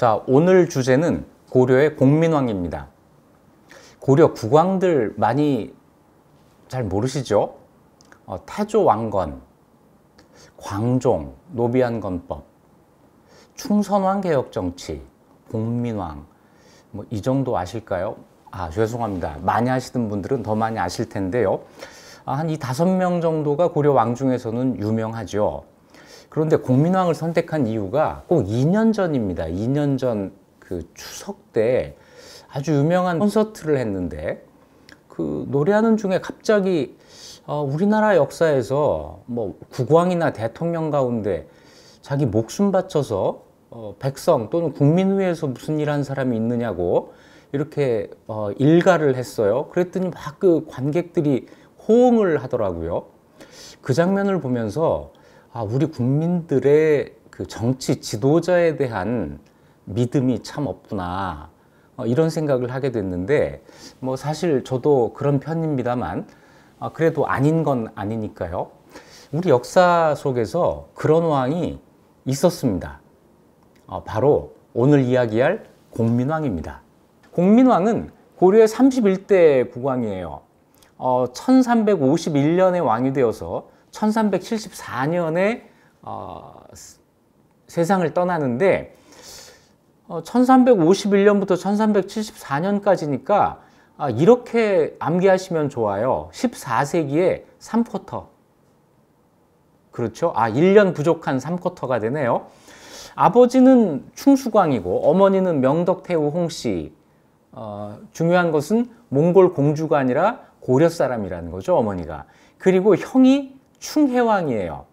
자, 오늘 주제는 고려의 공민왕입니다. 고려 국왕들 많이 잘 모르시죠? 어, 태조 왕건, 광종, 노비안건법, 충선왕 개혁 정치, 공민왕 뭐 이 정도 아실까요? 아 죄송합니다. 많이 하시는 분들은 더 많이 아실 텐데요. 아, 한이 다섯 명 정도가 고려 왕 중에서는 유명하죠. 그런데 공민왕을 선택한 이유가 꼭 2년 전입니다. 2년 전 그 추석 때 아주 유명한 콘서트를 했는데 그 노래하는 중에 갑자기 어, 우리나라 역사에서 뭐 국왕이나 대통령 가운데 자기 목숨 바쳐서 어, 백성 또는 국민위에서 무슨 일한 사람이 있느냐고 이렇게 어, 일가를 했어요. 그랬더니 막 그 관객들이 호응을 하더라고요. 그 장면을 보면서 아, 우리 국민들의 그 정치 지도자에 대한 믿음이 참 없구나. 어, 이런 생각을 하게 됐는데, 뭐 사실 저도 그런 편입니다만, 아, 그래도 아닌 건 아니니까요. 우리 역사 속에서 그런 왕이 있었습니다. 어, 바로 오늘 이야기할 공민왕입니다. 공민왕은 고려의 31대 국왕이에요. 어, 1351년에 왕이 되어서 1374년에 어, 세상을 떠나는데 어, 1351년부터 1374년까지니까 아, 이렇게 암기하시면 좋아요. 14세기에 3쿼터. 그렇죠? 아, 1년 부족한 3쿼터가 되네요. 아버지는 충수광이고 어머니는 명덕태우 홍씨. 어, 중요한 것은 몽골 공주가 아니라 고려 사람이라는 거죠, 어머니가. 그리고 형이 충해왕이에요.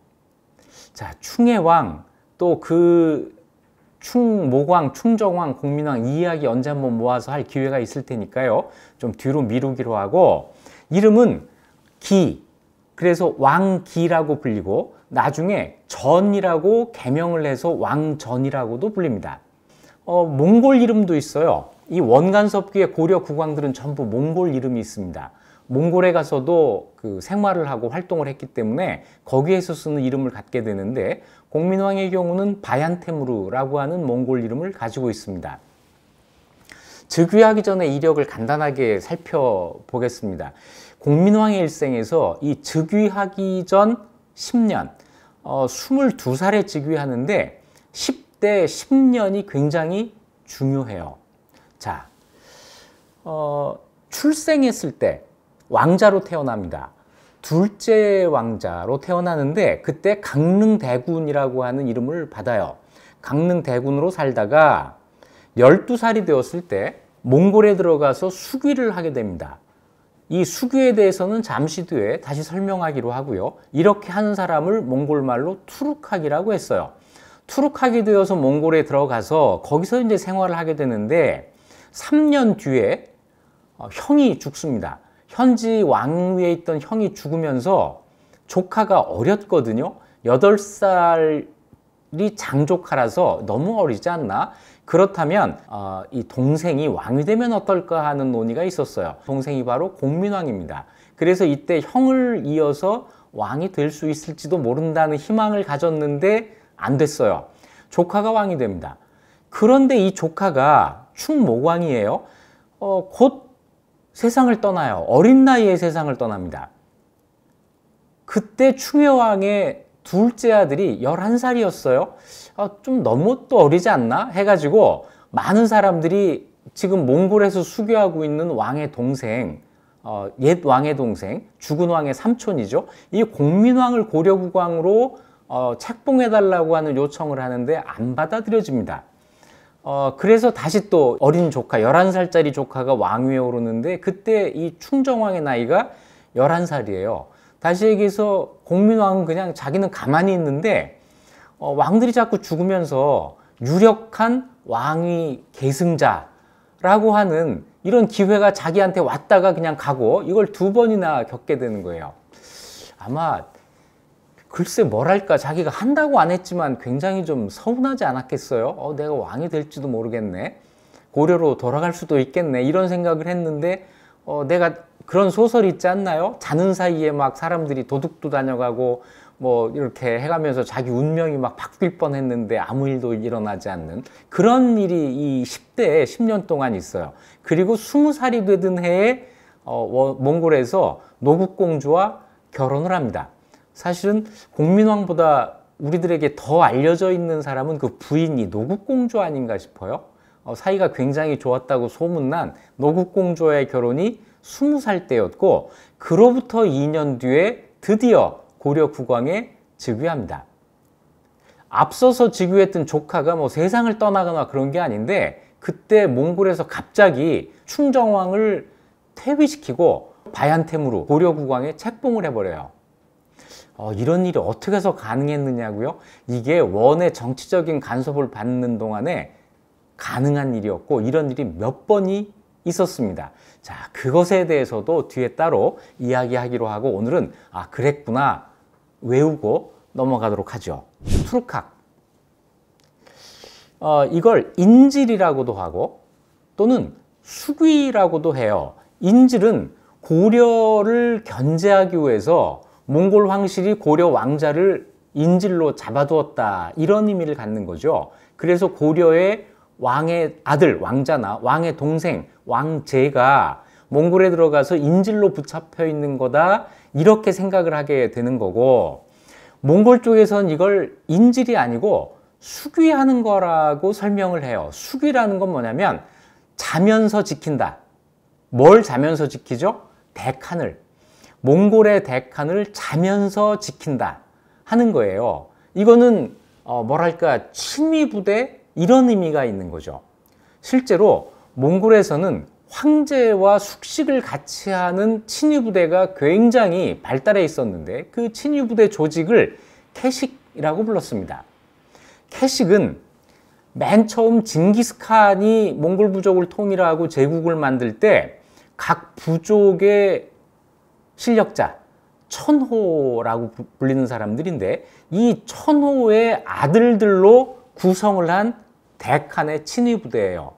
자, 충해왕 또 그 충모광, 충정왕, 공민왕 이 이야기 언제 한번 모아서 할 기회가 있을 테니까요. 좀 뒤로 미루기로 하고 이름은 기 그래서 왕기라고 불리고 나중에 전이라고 개명을 해서 왕전이라고도 불립니다. 어, 몽골 이름도 있어요. 이 원간섭기의 고려 국왕들은 전부 몽골 이름이 있습니다. 몽골에 가서도 그 생활을 하고 활동을 했기 때문에 거기에서 쓰는 이름을 갖게 되는데 공민왕의 경우는 바얀테무르라고 하는 몽골 이름을 가지고 있습니다. 즉위하기 전에 이력을 간단하게 살펴보겠습니다. 공민왕의 일생에서 이 즉위하기 전 10년, 어, 22살에 즉위하는데 10대 10년이 굉장히 중요해요. 자, 어, 출생했을 때 왕자로 태어납니다. 둘째 왕자로 태어나는데 그때 강릉대군이라고 하는 이름을 받아요. 강릉대군으로 살다가 12살이 되었을 때 몽골에 들어가서 수귀를 하게 됩니다. 이 수귀에 대해서는 잠시 뒤에 다시 설명하기로 하고요. 이렇게 하는 사람을 몽골말로 투룩하기라고 했어요. 투룩하이 되어서 몽골에 들어가서 거기서 이제 생활을 하게 되는데 3년 뒤에 어, 형이 죽습니다. 현지 왕위에 있던 형이 죽으면서 조카가 어렸거든요. 8살이 장조카라서 너무 어리지 않나? 그렇다면 어, 이 동생이 왕이 되면 어떨까 하는 논의가 있었어요. 동생이 바로 공민왕입니다. 그래서 이때 형을 이어서 왕이 될 수 있을지도 모른다는 희망을 가졌는데 안 됐어요. 조카가 왕이 됩니다. 그런데 이 조카가 충목왕이에요. 어, 곧 세상을 떠나요. 어린 나이에 세상을 떠납니다. 그때 충여왕의 둘째 아들이 11살이었어요. 아, 좀 너무 또 어리지 않나? 해가지고 많은 사람들이 지금 몽골에서 수교하고 있는 왕의 동생, 어, 옛 왕의 동생, 죽은 왕의 삼촌이죠. 이 공민왕을 고려국왕으로 어, 책봉해달라고 하는 요청을 하는데 안 받아들여집니다. 어, 그래서 다시 또 어린 조카, 1 1 살짜리 조카가 왕위에 오르는데 그때 이 충정왕의 나이가 1 1 살이에요 다시 얘기해서 공민왕은 그냥 자기는 가만히 있는데 어, 왕들이 자꾸 죽으면서 유력한 왕위 계승자라고 하는 이런 기회가 자기한테 왔다가 그냥 가고 이걸 두 번이나 겪게 되는 거예요. 아마 글쎄 뭐랄까 자기가 한다고 안 했지만 굉장히 좀 서운하지 않았겠어요? 어, 내가 왕이 될지도 모르겠네. 고려로 돌아갈 수도 있겠네. 이런 생각을 했는데 어, 내가 그런 소설 있지 않나요? 자는 사이에 막 사람들이 도둑도 다녀가고 뭐 이렇게 해가면서 자기 운명이 막 바뀔 뻔 했는데 아무 일도 일어나지 않는 그런 일이 이 10대에 10년 동안 있어요. 그리고 20살이 되던 해에 어, 몽골에서 노국공주와 결혼을 합니다. 사실은 공민왕보다 우리들에게 더 알려져 있는 사람은 그 부인이 노국공조 아닌가 싶어요. 어, 사이가 굉장히 좋았다고 소문난 노국공조의 결혼이 20살 때였고 그로부터 2년 뒤에 드디어 고려 국왕에 즉위합니다. 앞서서 즉위했던 조카가 뭐 세상을 떠나거나 그런 게 아닌데 그때 몽골에서 갑자기 충정왕을 퇴위시키고 바얀템으로 고려 국왕에 책봉을 해버려요. 어, 이런 일이 어떻게 해서 가능했느냐고요? 이게 원의 정치적인 간섭을 받는 동안에 가능한 일이었고 이런 일이 몇 번이 있었습니다. 자, 그것에 대해서도 뒤에 따로 이야기하기로 하고 오늘은 아, 그랬구나 외우고 넘어가도록 하죠. 투르칵. 어, 이걸 인질이라고도 하고 또는 수귀라고도 해요. 인질은 고려를 견제하기 위해서 몽골 황실이 고려 왕자를 인질로 잡아두었다 이런 의미를 갖는 거죠. 그래서 고려의 왕의 아들, 왕자나 왕의 동생, 왕제가 몽골에 들어가서 인질로 붙잡혀 있는 거다 이렇게 생각을 하게 되는 거고 몽골 쪽에선 이걸 인질이 아니고 수귀하는 거라고 설명을 해요. 수귀라는 건 뭐냐면 자면서 지킨다. 뭘 자면서 지키죠? 대칸을 몽골의 대칸을 자면서 지킨다 하는 거예요. 이거는 어, 뭐랄까 친위 부대 이런 의미가 있는 거죠. 실제로 몽골에서는 황제와 숙식을 같이 하는 친위 부대가 굉장히 발달해 있었는데 그 친위 부대 조직을 캐식이라고 불렀습니다. 캐식은 맨 처음 징기스칸이 몽골 부족을 통일하고 제국을 만들 때 각 부족의 실력자 천호라고 불리는 사람들인데 이 천호의 아들들로 구성을 한 대칸의 친위부대예요.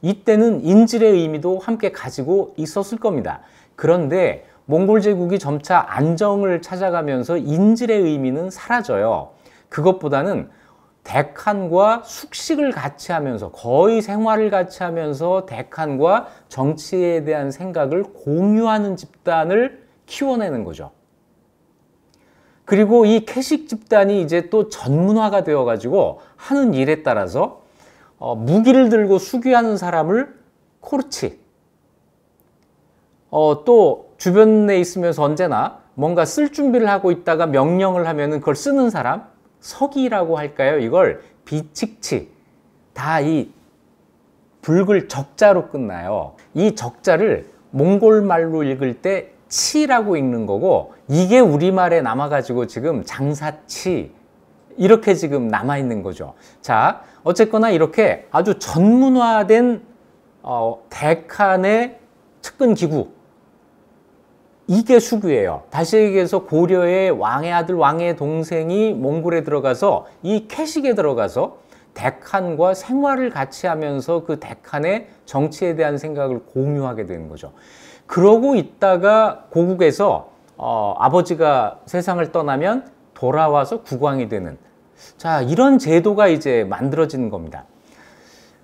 이때는 인질의 의미도 함께 가지고 있었을 겁니다. 그런데 몽골 제국이 점차 안정을 찾아가면서 인질의 의미는 사라져요. 그것보다는 대칸과 숙식을 같이 하면서 거의 생활을 같이 하면서 대칸과 정치에 대한 생각을 공유하는 집단을 키워내는 거죠. 그리고 이 캐식 집단이 이제 또 전문화가 되어가지고 하는 일에 따라서 어, 무기를 들고 수귀하는 사람을 코르치 어, 또 주변에 있으면서 언제나 뭔가 쓸 준비를 하고 있다가 명령을 하면은 그걸 쓰는 사람 석이라고 할까요? 이걸 비칙치 다 이 붉을 적자로 끝나요. 이 적자를 몽골말로 읽을 때 치라고 읽는 거고 이게 우리말에 남아가지고 지금 장사치 이렇게 지금 남아있는 거죠. 자, 어쨌거나 이렇게 아주 전문화된 어, 대칸의 측근 기구 이게 수구예요. 다시 얘기해서 고려의 왕의 아들 왕의 동생이 몽골에 들어가서 이 캐식에 들어가서 대칸과 생활을 같이 하면서 그 대칸의 정치에 대한 생각을 공유하게 되는 거죠. 그러고 있다가 고국에서 어, 아버지가 세상을 떠나면 돌아와서 국왕이 되는 자 이런 제도가 이제 만들어지는 겁니다.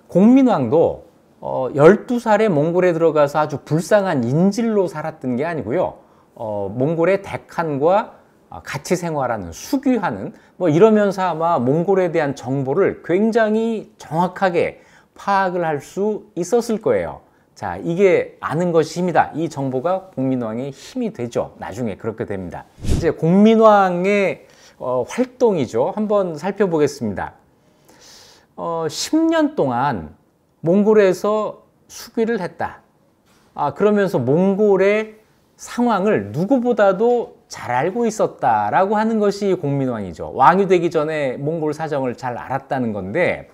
공민왕도 어, 12살에 몽골에 들어가서 아주 불쌍한 인질로 살았던 게 아니고요. 어, 몽골의 대칸과 아, 같이 생활하는 수귀하는 뭐 이러면서 아마 몽골에 대한 정보를 굉장히 정확하게 파악을 할 수 있었을 거예요. 자, 이게 아는 것이 힘이다. 이 정보가 공민왕의 힘이 되죠. 나중에 그렇게 됩니다. 이제 공민왕의 어, 활동이죠. 한번 살펴보겠습니다. 어, 10년 동안 몽골에서 수비를 했다. 아, 그러면서 몽골의 상황을 누구보다도 잘 알고 있었다라고 하는 것이 공민왕이죠. 왕이 되기 전에 몽골 사정을 잘 알았다는 건데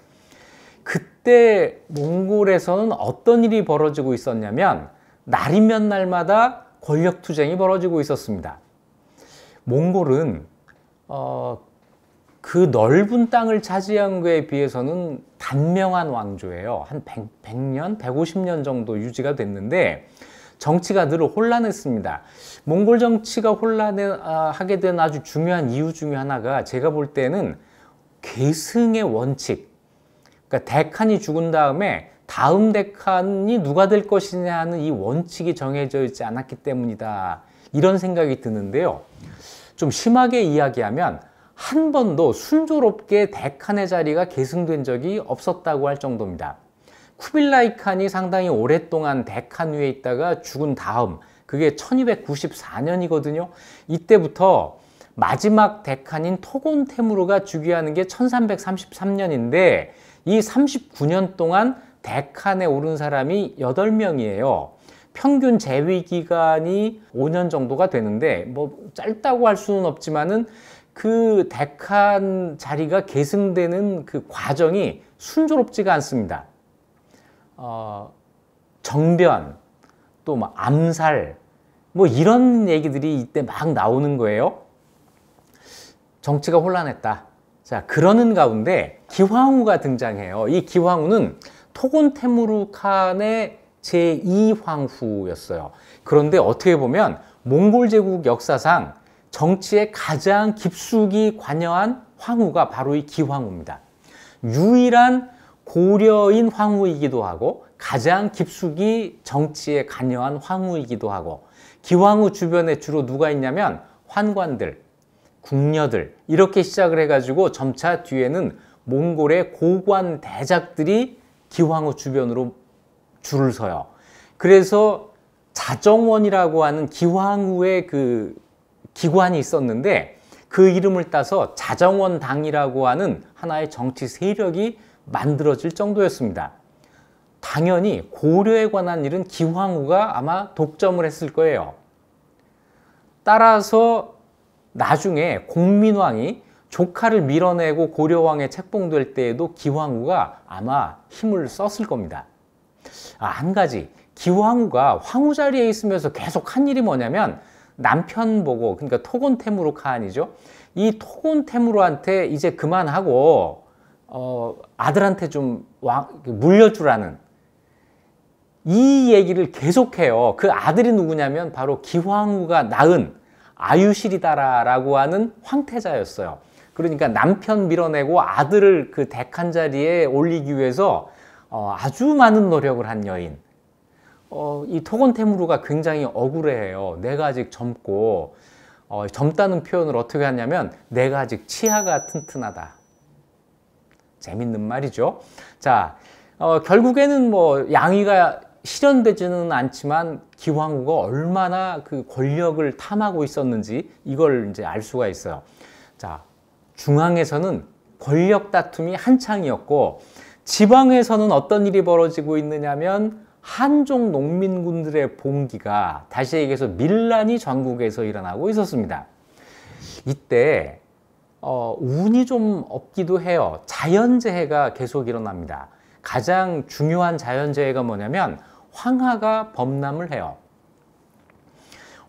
그때 몽골에서는 어떤 일이 벌어지고 있었냐면 날이면 날마다 권력 투쟁이 벌어지고 있었습니다. 몽골은 어, 그 넓은 땅을 차지한 거에 비해서는 단명한 왕조예요. 한 100, 년 150년 정도 유지가 됐는데 정치가 늘 혼란했습니다. 몽골 정치가 혼란하게 아, 된 아주 중요한 이유 중의 하나가 제가 볼 때는 계승의 원칙, 그러니까 데칸이 죽은 다음에 다음 데칸이 누가 될 것이냐 하는 이 원칙이 정해져 있지 않았기 때문이다. 이런 생각이 드는데요. 좀 심하게 이야기하면 한 번도 순조롭게 데칸의 자리가 계승된 적이 없었다고 할 정도입니다. 쿠빌라이 칸이 상당히 오랫동안 데칸 위에 있다가 죽은 다음 그게 1294년이거든요. 이때부터 마지막 데칸인 토곤테무르가 즉위하는 게 1333년인데 이 39년 동안 대칸에 오른 사람이 8명이에요. 평균 재위 기간이 5년 정도가 되는데 뭐 짧다고 할 수는 없지만은 그 대칸 자리가 계승되는 그 과정이 순조롭지가 않습니다. 어, 정변, 또뭐 암살, 뭐 이런 얘기들이 이때 막 나오는 거예요. 정치가 혼란했다. 자, 그러는 가운데 기황후가 등장해요. 이 기황후는 토곤테무르 칸의 제2황후였어요. 그런데 어떻게 보면 몽골 제국 역사상 정치에 가장 깊숙이 관여한 황후가 바로 이 기황후입니다. 유일한 고려인 황후이기도 하고 가장 깊숙이 정치에 관여한 황후이기도 하고 기황후 주변에 주로 누가 있냐면 환관들, 궁녀들 이렇게 시작을 해가지고 점차 뒤에는 몽골의 고관 대작들이 기황후 주변으로 줄을 서요. 그래서 자정원이라고 하는 기황후의 그 기관이 있었는데 그 이름을 따서 자정원 당이라고 하는 하나의 정치 세력이 만들어질 정도였습니다. 당연히 고려에 관한 일은 기황후가 아마 독점을 했을 거예요. 따라서 나중에 공민왕이 조카를 밀어내고 고려왕에 책봉될 때에도 기왕후가 아마 힘을 썼을 겁니다. 아, 한 가지. 기왕후가 황후 자리에 있으면서 계속 한 일이 뭐냐면 남편 보고, 그러니까 토곤 테무르 카한이죠. 이 토곤 테무르한테 이제 그만하고, 어, 아들한테 좀 왕, 물려주라는 이 얘기를 계속해요. 그 아들이 누구냐면 바로 기왕후가 낳은 아유실이다라고 하는 황태자였어요. 그러니까 남편 밀어내고 아들을 그 대칸 자리에 올리기 위해서 어, 아주 많은 노력을 한 여인. 어, 이 토건테무르가 굉장히 억울해해요. 내가 아직 젊고 어, 젊다는 표현을 어떻게 하냐면 내가 아직 치아가 튼튼하다. 재밌는 말이죠. 자, 어, 결국에는 뭐 양위가 실현되지는 않지만 기왕후가 얼마나 그 권력을 탐하고 있었는지 이걸 이제 알 수가 있어요. 자, 중앙에서는 권력 다툼이 한창이었고 지방에서는 어떤 일이 벌어지고 있느냐면 한족 농민군들의 봉기가 다시 얘기해서 밀란이 전국에서 일어나고 있었습니다. 이때 어, 운이 좀 없기도 해요. 자연재해가 계속 일어납니다. 가장 중요한 자연재해가 뭐냐면 황하가 범람을 해요.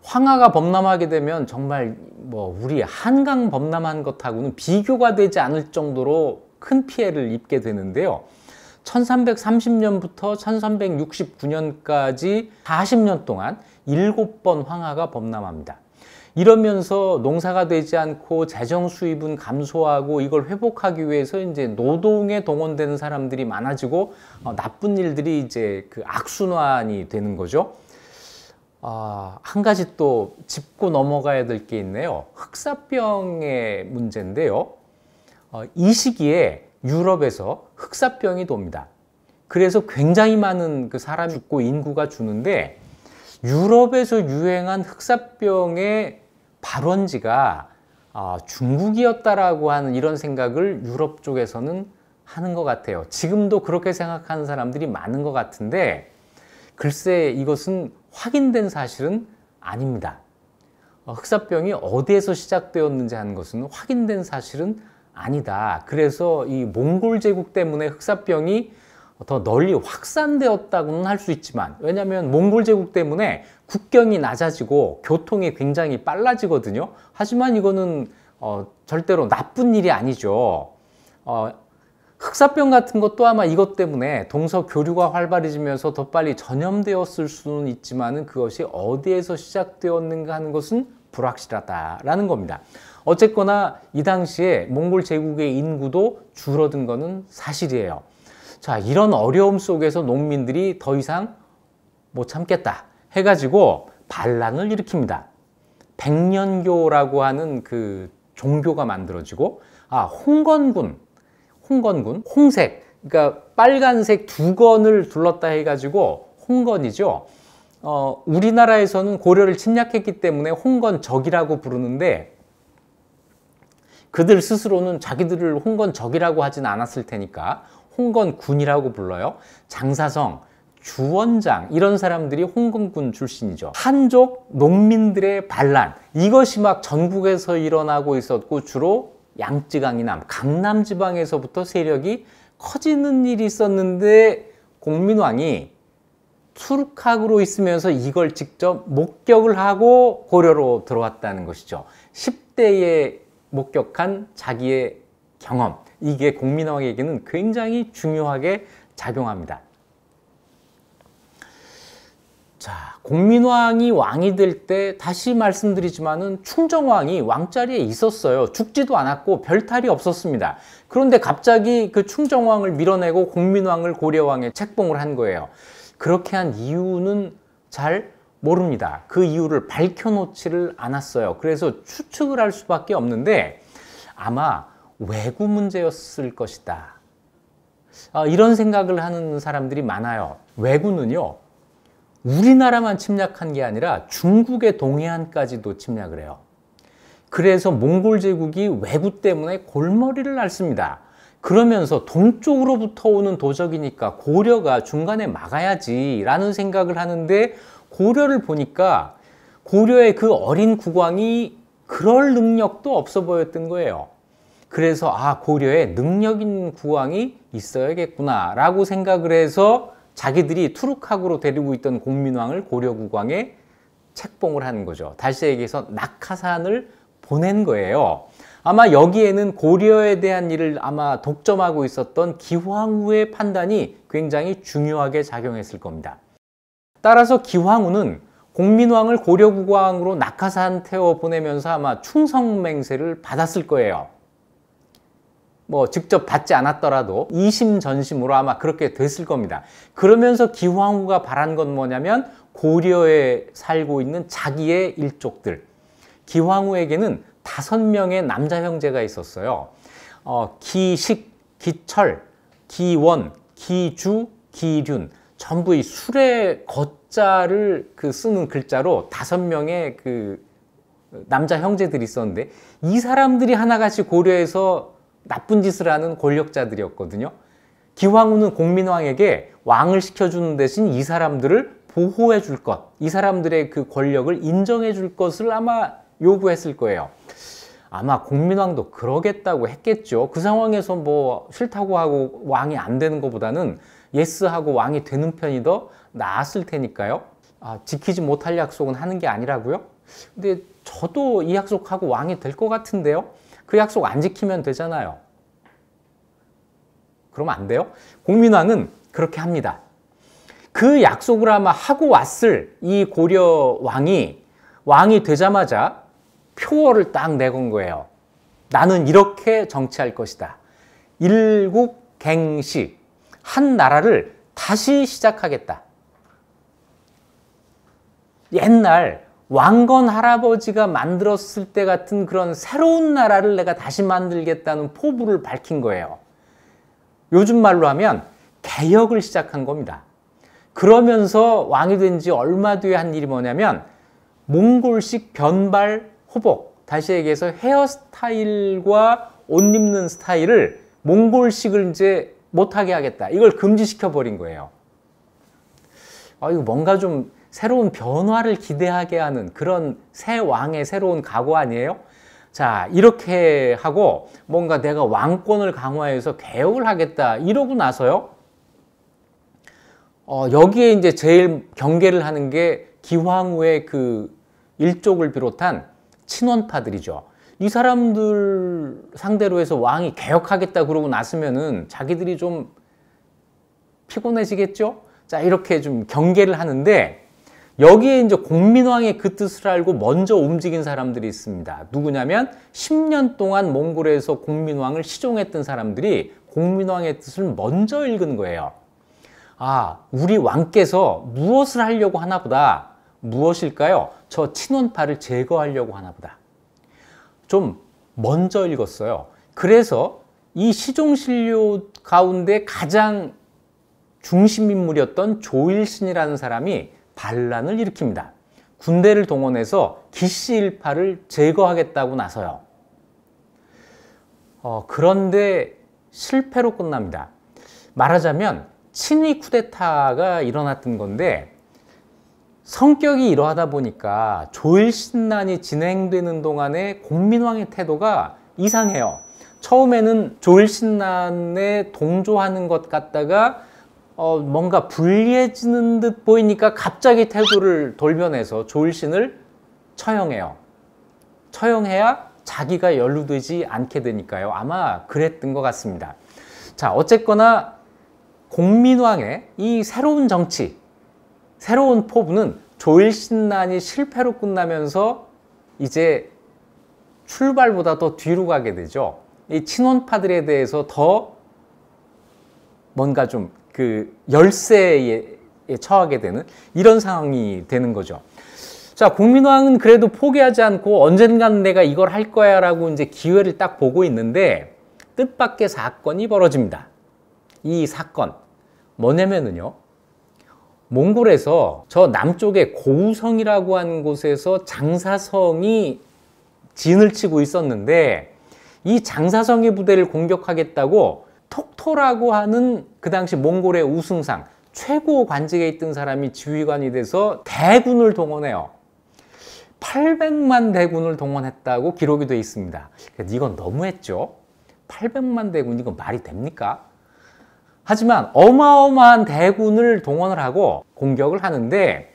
황하가 범람하게 되면 정말 뭐 우리 한강 범람한 것하고는 비교가 되지 않을 정도로 큰 피해를 입게 되는데요. 1330년부터 1369년까지 40년 동안 7번 황하가 범람합니다. 이러면서 농사가 되지 않고 재정 수입은 감소하고 이걸 회복하기 위해서 이제 노동에 동원되는 사람들이 많아지고 어, 나쁜 일들이 이제 그 악순환이 되는 거죠. 아, 한 가지 또 짚고 넘어가야 될 게 있네요. 흑사병의 문제인데요. 어, 이 시기에 유럽에서 흑사병이 돕니다. 그래서 굉장히 많은 그 사람 죽고 인구가 주는데 유럽에서 유행한 흑사병의 발원지가 아, 중국이었다라고 하는 이런 생각을 유럽 쪽에서는 하는 것 같아요. 지금도 그렇게 생각하는 사람들이 많은 것 같은데 글쎄 이것은 확인된 사실은 아닙니다. 어, 흑사병이 어디에서 시작되었는지 하는 것은 확인된 사실은 아니다. 그래서 이 몽골 제국 때문에 흑사병이 더 널리 확산되었다고는 할 수 있지만 왜냐하면 몽골 제국 때문에 국경이 낮아지고 교통이 굉장히 빨라지거든요. 하지만 이거는 어, 절대로 나쁜 일이 아니죠. 어, 흑사병 같은 것도 아마 이것 때문에 동서 교류가 활발해지면서 더 빨리 전염되었을 수는 있지만 그것이 어디에서 시작되었는가 하는 것은 불확실하다라는 겁니다. 어쨌거나 이 당시에 몽골 제국의 인구도 줄어든 것은 사실이에요. 자, 이런 어려움 속에서 농민들이 더 이상 못 참겠다 해가지고 반란을 일으킵니다. 백년교라고 하는 그 종교가 만들어지고 아, 홍건군 홍건군, 홍색, 그러니까 빨간색 두 건을 둘렀다 해가지고 홍건이죠. 어, 우리나라에서는 고려를 침략했기 때문에 홍건적이라고 부르는데 그들 스스로는 자기들을 홍건적이라고 하진 않았을 테니까 홍건군이라고 불러요. 장사성, 주원장 이런 사람들이 홍건군 출신이죠. 한족 농민들의 반란 이것이 막 전국에서 일어나고 있었고 주로 양쯔강이남, 강남 지방에서부터 세력이 커지는 일이 있었는데 공민왕이 투르학으로 있으면서 이걸 직접 목격을 하고 고려로 들어왔다는 것이죠. 10대에 목격한 자기의 경험, 이게 공민왕에게는 굉장히 중요하게 작용합니다. 자, 공민왕이 왕이 될 때 다시 말씀드리지만은 충정왕이 왕자리에 있었어요. 죽지도 않았고 별탈이 없었습니다. 그런데 갑자기 그 충정왕을 밀어내고 공민왕을 고려왕에 책봉을 한 거예요. 그렇게 한 이유는 잘 모릅니다. 그 이유를 밝혀놓지를 않았어요. 그래서 추측을 할 수밖에 없는데 아마 외구 문제였을 것이다. 아, 이런 생각을 하는 사람들이 많아요. 외구는요, 우리나라만 침략한 게 아니라 중국의 동해안까지도 침략을 해요. 그래서 몽골 제국이 왜구 때문에 골머리를 앓습니다. 그러면서 동쪽으로부터 오는 도적이니까 고려가 중간에 막아야지 라는 생각을 하는데 고려를 보니까 고려의 그 어린 국왕이 그럴 능력도 없어 보였던 거예요. 그래서 아 고려에 능력 있는 국왕이 있어야겠구나 라고 생각을 해서 자기들이 투르카으로 데리고 있던 공민왕을 고려국왕에 책봉을 하는 거죠. 다시 얘기해서 낙하산을 보낸 거예요. 아마 여기에는 고려에 대한 일을 아마 독점하고 있었던 기황후의 판단이 굉장히 중요하게 작용했을 겁니다. 따라서 기황후는 공민왕을 고려국왕으로 낙하산 태워 보내면서 아마 충성맹세를 받았을 거예요. 뭐 직접 받지 않았더라도 이심전심으로 아마 그렇게 됐을 겁니다. 그러면서 기황후가 바란 건 뭐냐면 고려에 살고 있는 자기의 일족들 기황후에게는 다섯 명의 남자 형제가 있었어요. 어, 기식, 기철, 기원, 기주, 기륜 전부 이 술의 거자를 그 쓰는 글자로 다섯 명의 그 남자 형제들이 있었는데 이 사람들이 하나같이 고려해서 나쁜 짓을 하는 권력자들이었거든요. 기왕후는 공민왕에게 왕을 시켜주는 대신 이 사람들을 보호해 줄 것, 이 사람들의 그 권력을 인정해 줄 것을 아마 요구했을 거예요. 아마 공민왕도 그러겠다고 했겠죠. 그 상황에서 뭐 싫다고 하고 왕이 안 되는 것보다는 예스하고 왕이 되는 편이 더 나았을 테니까요. 아, 지키지 못할 약속은 하는 게 아니라고요? 근데 저도 이 약속하고 왕이 될 것 같은데요? 그 약속 안 지키면 되잖아요. 그러면 안 돼요? 공민왕은 그렇게 합니다. 그 약속을 아마 하고 왔을 이 고려 왕이 왕이 되자마자 표어를 딱 내건 거예요. 나는 이렇게 정치할 것이다. 일국 갱시, 한 나라를 다시 시작하겠다. 옛날 왕건 할아버지가 만들었을 때 같은 그런 새로운 나라를 내가 다시 만들겠다는 포부를 밝힌 거예요. 요즘 말로 하면 개혁을 시작한 겁니다. 그러면서 왕이 된 지 얼마 뒤에 한 일이 뭐냐면 몽골식 변발 호복, 다시 얘기해서 헤어스타일과 옷 입는 스타일을 몽골식을 이제 못하게 하겠다. 이걸 금지시켜 버린 거예요. 아, 이거 뭔가 좀 새로운 변화를 기대하게 하는 그런 새 왕의 새로운 각오 아니에요? 자, 이렇게 하고 뭔가 내가 왕권을 강화해서 개혁을 하겠다 이러고 나서요. 어, 여기에 이제 제일 경계를 하는 게 기황후의 그 일족을 비롯한 친원파들이죠. 이 사람들 상대로 해서 왕이 개혁하겠다 그러고 나서면은 자기들이 좀 피곤해지겠죠? 자, 이렇게 좀 경계를 하는데 여기에 이제 공민왕의 그 뜻을 알고 먼저 움직인 사람들이 있습니다. 누구냐면 10년 동안 몽골에서 공민왕을 시종했던 사람들이 공민왕의 뜻을 먼저 읽은 거예요. 아, 우리 왕께서 무엇을 하려고 하나 보다. 무엇일까요? 저 친원파를 제거하려고 하나 보다. 좀 먼저 읽었어요. 그래서 이 시종신료 가운데 가장 중심인물이었던 조일신이라는 사람이 반란을 일으킵니다. 군대를 동원해서 기시 일파를 제거하겠다고 나서요. 어, 그런데 실패로 끝납니다. 말하자면 친위 쿠데타가 일어났던 건데 성격이 이러하다 보니까 조일신난이 진행되는 동안에 공민왕의 태도가 이상해요. 처음에는 조일신난에 동조하는 것 같다가 어, 뭔가 불리해지는 듯 보이니까 갑자기 태도를 돌변해서 조일신을 처형해요. 처형해야 자기가 연루되지 않게 되니까요. 아마 그랬던 것 같습니다. 자, 어쨌거나 공민왕의 이 새로운 정치, 새로운 포부는 조일신난이 실패로 끝나면서 이제 출발보다 더 뒤로 가게 되죠. 이 친원파들에 대해서 더 뭔가 좀 그열쇠에 처하게 되는 이런 상황이 되는 거죠. 자, 공민왕은 그래도 포기하지 않고 언젠간 내가 이걸 할 거야 라고 이제 기회를 딱 보고 있는데 뜻밖의 사건이 벌어집니다. 이 사건. 뭐냐면은요. 몽골에서 저 남쪽에 고우성이라고 하는 곳에서 장사성이 진을 치고 있었는데 이 장사성의 부대를 공격하겠다고 톡토라고 하는 그 당시 몽골의 우승상 최고 관직에 있던 사람이 지휘관이 돼서 대군을 동원해요. 800만 대군을 동원했다고 기록이 돼 있습니다. 그러니까 이건 너무했죠. 800만 대군 이건 말이 됩니까? 하지만 어마어마한 대군을 동원을 하고 공격을 하는데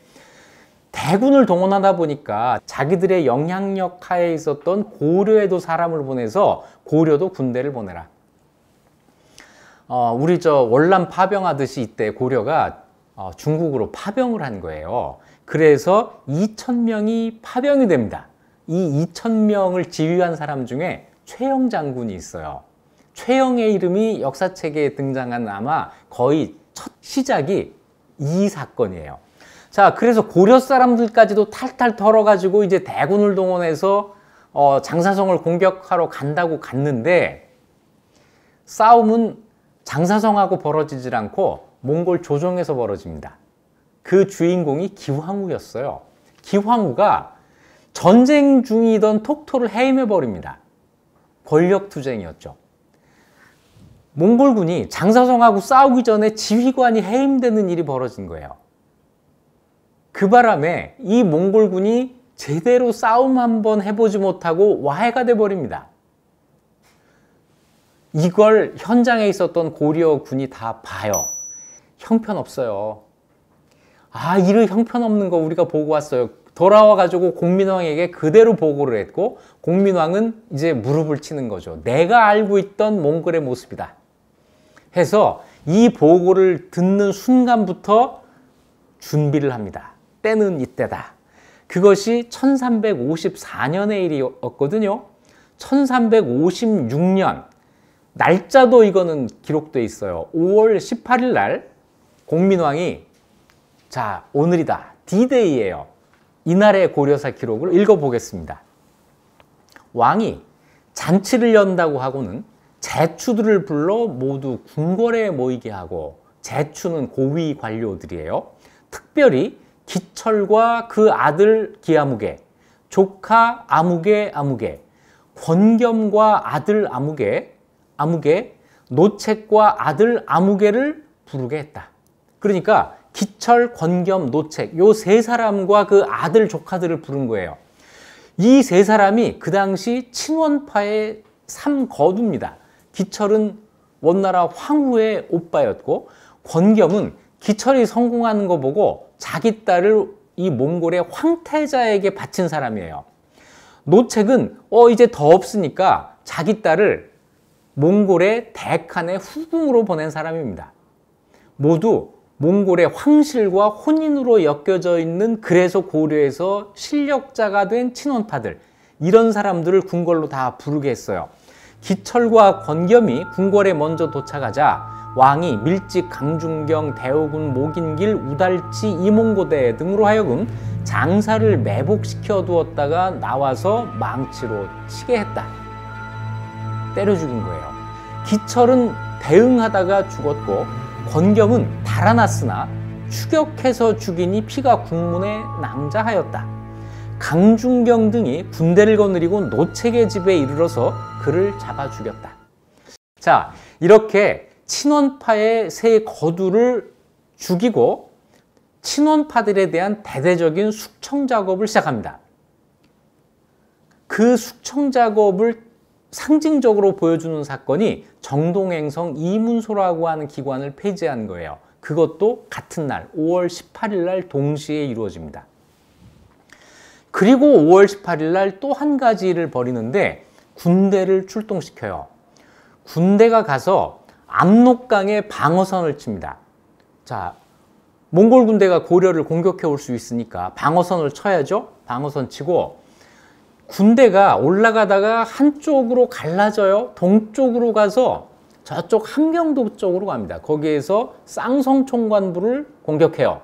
대군을 동원하다 보니까 자기들의 영향력 하에 있었던 고려에도 사람을 보내서 고려도 군대를 보내라. 어, 우리 저 월남 파병하듯이 이때 고려가 어, 중국으로 파병을 한 거예요. 그래서 2천명이 파병이 됩니다. 이 2천명을 지휘한 사람 중에 최영 장군이 있어요. 최영의 이름이 역사책에 등장한 아마 거의 첫 시작이 이 사건이에요. 자, 그래서 고려 사람들까지도 탈탈 털어가지고 이제 대군을 동원해서 어, 장사성을 공격하러 간다고 갔는데 싸움은 장사성하고 벌어지질 않고 몽골 조정에서 벌어집니다. 그 주인공이 기황후였어요. 기황후가 전쟁 중이던 톡토를 해임해버립니다. 권력투쟁이었죠. 몽골군이 장사성하고 싸우기 전에 지휘관이 해임되는 일이 벌어진 거예요. 그 바람에 이 몽골군이 제대로 싸움 한 번 해보지 못하고 와해가 돼버립니다. 이걸 현장에 있었던 고려 군이 다 봐요. 형편없어요. 아, 이를 형편없는 거 우리가 보고 왔어요. 돌아와가지고 공민왕에게 그대로 보고를 했고 공민왕은 이제 무릎을 치는 거죠. 내가 알고 있던 몽골의 모습이다. 해서 이 보고를 듣는 순간부터 준비를 합니다. 때는 이때다. 그것이 1354년의 일이었거든요. 1356년 날짜도 이거는 기록돼 있어요. 5월 18일 날 공민왕이 자 오늘이다. 디데이예요. 이날의 고려사 기록을 읽어보겠습니다. 왕이 잔치를 연다고 하고는 제추들을 불러 모두 궁궐에 모이게 하고 제추는 고위 관료들이에요. 특별히 기철과 그 아들 기아무개, 조카 아무개 아무개, 권겸과 아들 아무개, 아무개, 노책과 아들 아무개를 부르게 했다. 그러니까 기철, 권겸, 노책 요 세 사람과 그 아들 조카들을 부른 거예요. 이 세 사람이 그 당시 친원파의 삼거두입니다. 기철은 원나라 황후의 오빠였고 권겸은 기철이 성공하는 거 보고 자기 딸을 이 몽골의 황태자에게 바친 사람이에요. 노책은 어 이제 더 없으니까 자기 딸을 몽골의 대칸의 후궁으로 보낸 사람입니다. 모두 몽골의 황실과 혼인으로 엮여져 있는 그래서 고려에서 실력자가 된 친원파들 이런 사람들을 궁궐로 다 부르게 했어요. 기철과 권겸이 궁궐에 먼저 도착하자 왕이 밀직, 강중경, 대오군, 목인길, 우달치, 이몽고대 등으로 하여금 장사를 매복시켜 두었다가 나와서 망치로 치게 했다. 때려 죽인 거예요. 기철은 대응하다가 죽었고 권겸은 달아났으나 추격해서 죽이니 피가 국문에 남자하였다. 강중경 등이 군대를 거느리고 노책의 집에 이르러서 그를 잡아 죽였다. 자, 이렇게 친원파의 세 거두를 죽이고 친원파들에 대한 대대적인 숙청 작업을 시작합니다. 그 숙청 작업을 상징적으로 보여주는 사건이 정동행성 이문소라고 하는 기관을 폐지한 거예요. 그것도 같은 날 5월 18일 날 동시에 이루어집니다. 그리고 5월 18일 날 또 한 가지 일을 벌이는데 군대를 출동시켜요. 군대가 가서 압록강에 방어선을 칩니다. 자, 몽골 군대가 고려를 공격해 올 수 있으니까 방어선을 쳐야죠. 방어선 치고 군대가 올라가다가 한쪽으로 갈라져요. 동쪽으로 가서 저쪽 함경도 쪽으로 갑니다. 거기에서 쌍성총관부를 공격해요.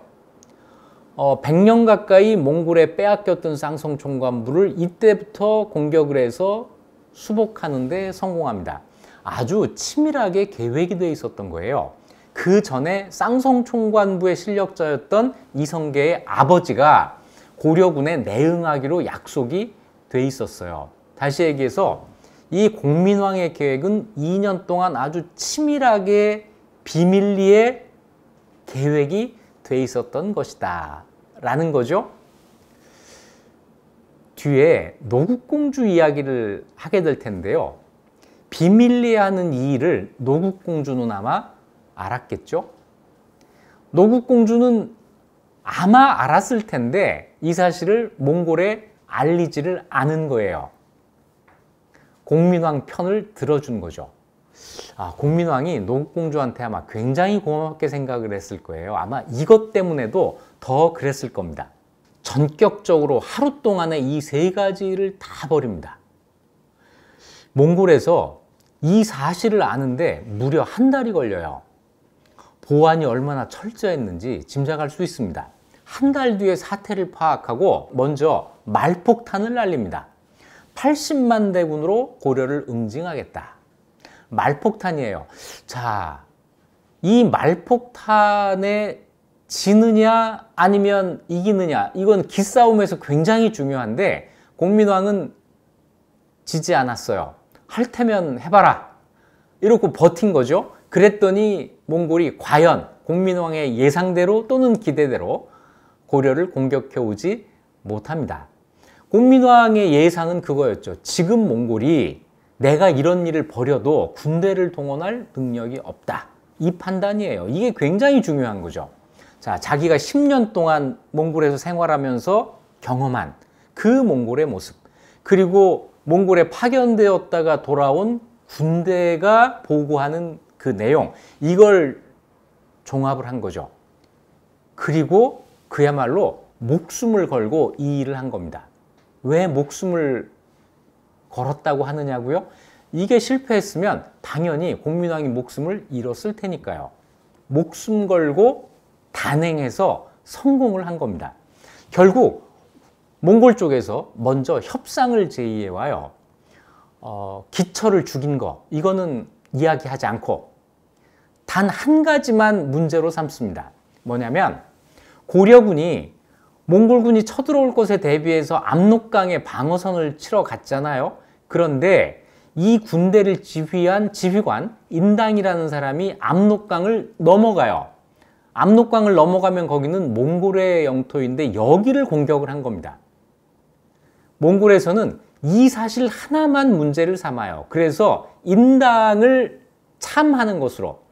어, 100년 가까이 몽골에 빼앗겼던 쌍성총관부를 이때부터 공격을 해서 수복하는데 성공합니다. 아주 치밀하게 계획이 돼 있었던 거예요. 그 전에 쌍성총관부의 실력자였던 이성계의 아버지가 고려군에 내응하기로 약속이 돼 있었어요. 다시 얘기해서 이 공민왕의 계획은 2년 동안 아주 치밀하게 비밀리에 계획이 돼 있었던 것이다. 라는 거죠. 뒤에 노국공주 이야기를 하게 될 텐데요. 비밀리에 하는 이 일을 노국공주는 아마 알았겠죠? 노국공주는 아마 알았을 텐데 이 사실을 몽골의 알리지를 않은 거예요. 공민왕 편을 들어준 거죠. 아, 공민왕이 노국공주한테 아마 굉장히 고맙게 생각을 했을 거예요. 아마 이것 때문에도 더 그랬을 겁니다. 전격적으로 하루 동안에 이 세 가지를 다 버립니다. 몽골에서 이 사실을 아는데 무려 한 달이 걸려요. 보안이 얼마나 철저했는지 짐작할 수 있습니다. 한달 뒤에 사태를 파악하고 먼저 말폭탄을 날립니다. 80만 대군으로 고려를 응징하겠다. 말폭탄이에요. 자, 이 말폭탄에 지느냐 아니면 이기느냐 이건 기싸움에서 굉장히 중요한데 공민왕은 지지 않았어요. 할 테면 해봐라. 이렇고 버틴 거죠. 그랬더니 몽골이 과연 공민왕의 예상대로 또는 기대대로 고려를 공격해 오지 못합니다. 공민왕의 예상은 그거였죠. 지금 몽골이 내가 이런 일을 벌여도 군대를 동원할 능력이 없다. 이 판단이에요. 이게 굉장히 중요한 거죠. 자, 자기가 10년 동안 몽골에서 생활하면서 경험한 그 몽골의 모습. 그리고 몽골에 파견되었다가 돌아온 군대가 보고하는 그 내용. 이걸 종합을 한 거죠. 그리고 그야말로 목숨을 걸고 이 일을 한 겁니다. 왜 목숨을 걸었다고 하느냐고요? 이게 실패했으면 당연히 공민왕이 목숨을 잃었을 테니까요. 목숨 걸고 단행해서 성공을 한 겁니다. 결국 몽골 쪽에서 먼저 협상을 제의해 와요. 어, 기철을 죽인 거 이거는 이야기하지 않고 단 한 가지만 문제로 삼습니다. 뭐냐면 고려군이 몽골군이 쳐들어올 것에 대비해서 압록강에 방어선을 치러 갔잖아요. 그런데 이 군대를 지휘한 지휘관 인당이라는 사람이 압록강을 넘어가요. 압록강을 넘어가면 거기는 몽골의 영토인데 여기를 공격을 한 겁니다. 몽골에서는 이 사실 하나만 문제를 삼아요. 그래서 인당을 참하는 것으로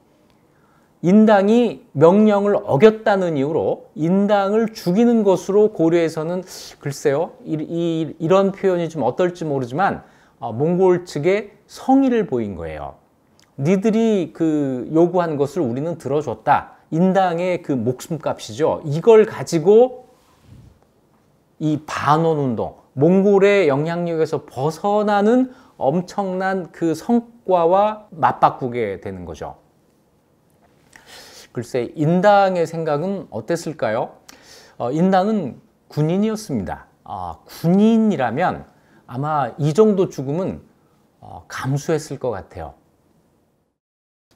인당이 명령을 어겼다는 이유로 인당을 죽이는 것으로 고려해서는 글쎄요 이, 이런 표현이 좀 어떨지 모르지만 어, 몽골 측의 성의를 보인 거예요. 니들이 그 요구한 것을 우리는 들어줬다. 인당의 그 목숨값이죠. 이걸 가지고 이 반원 운동, 몽골의 영향력에서 벗어나는 엄청난 그 성과와 맞바꾸게 되는 거죠. 글쎄 인당의 생각은 어땠을까요? 어, 인당은 군인이었습니다. 아, 군인이라면 아마 이 정도 죽음은 어, 감수했을 것 같아요.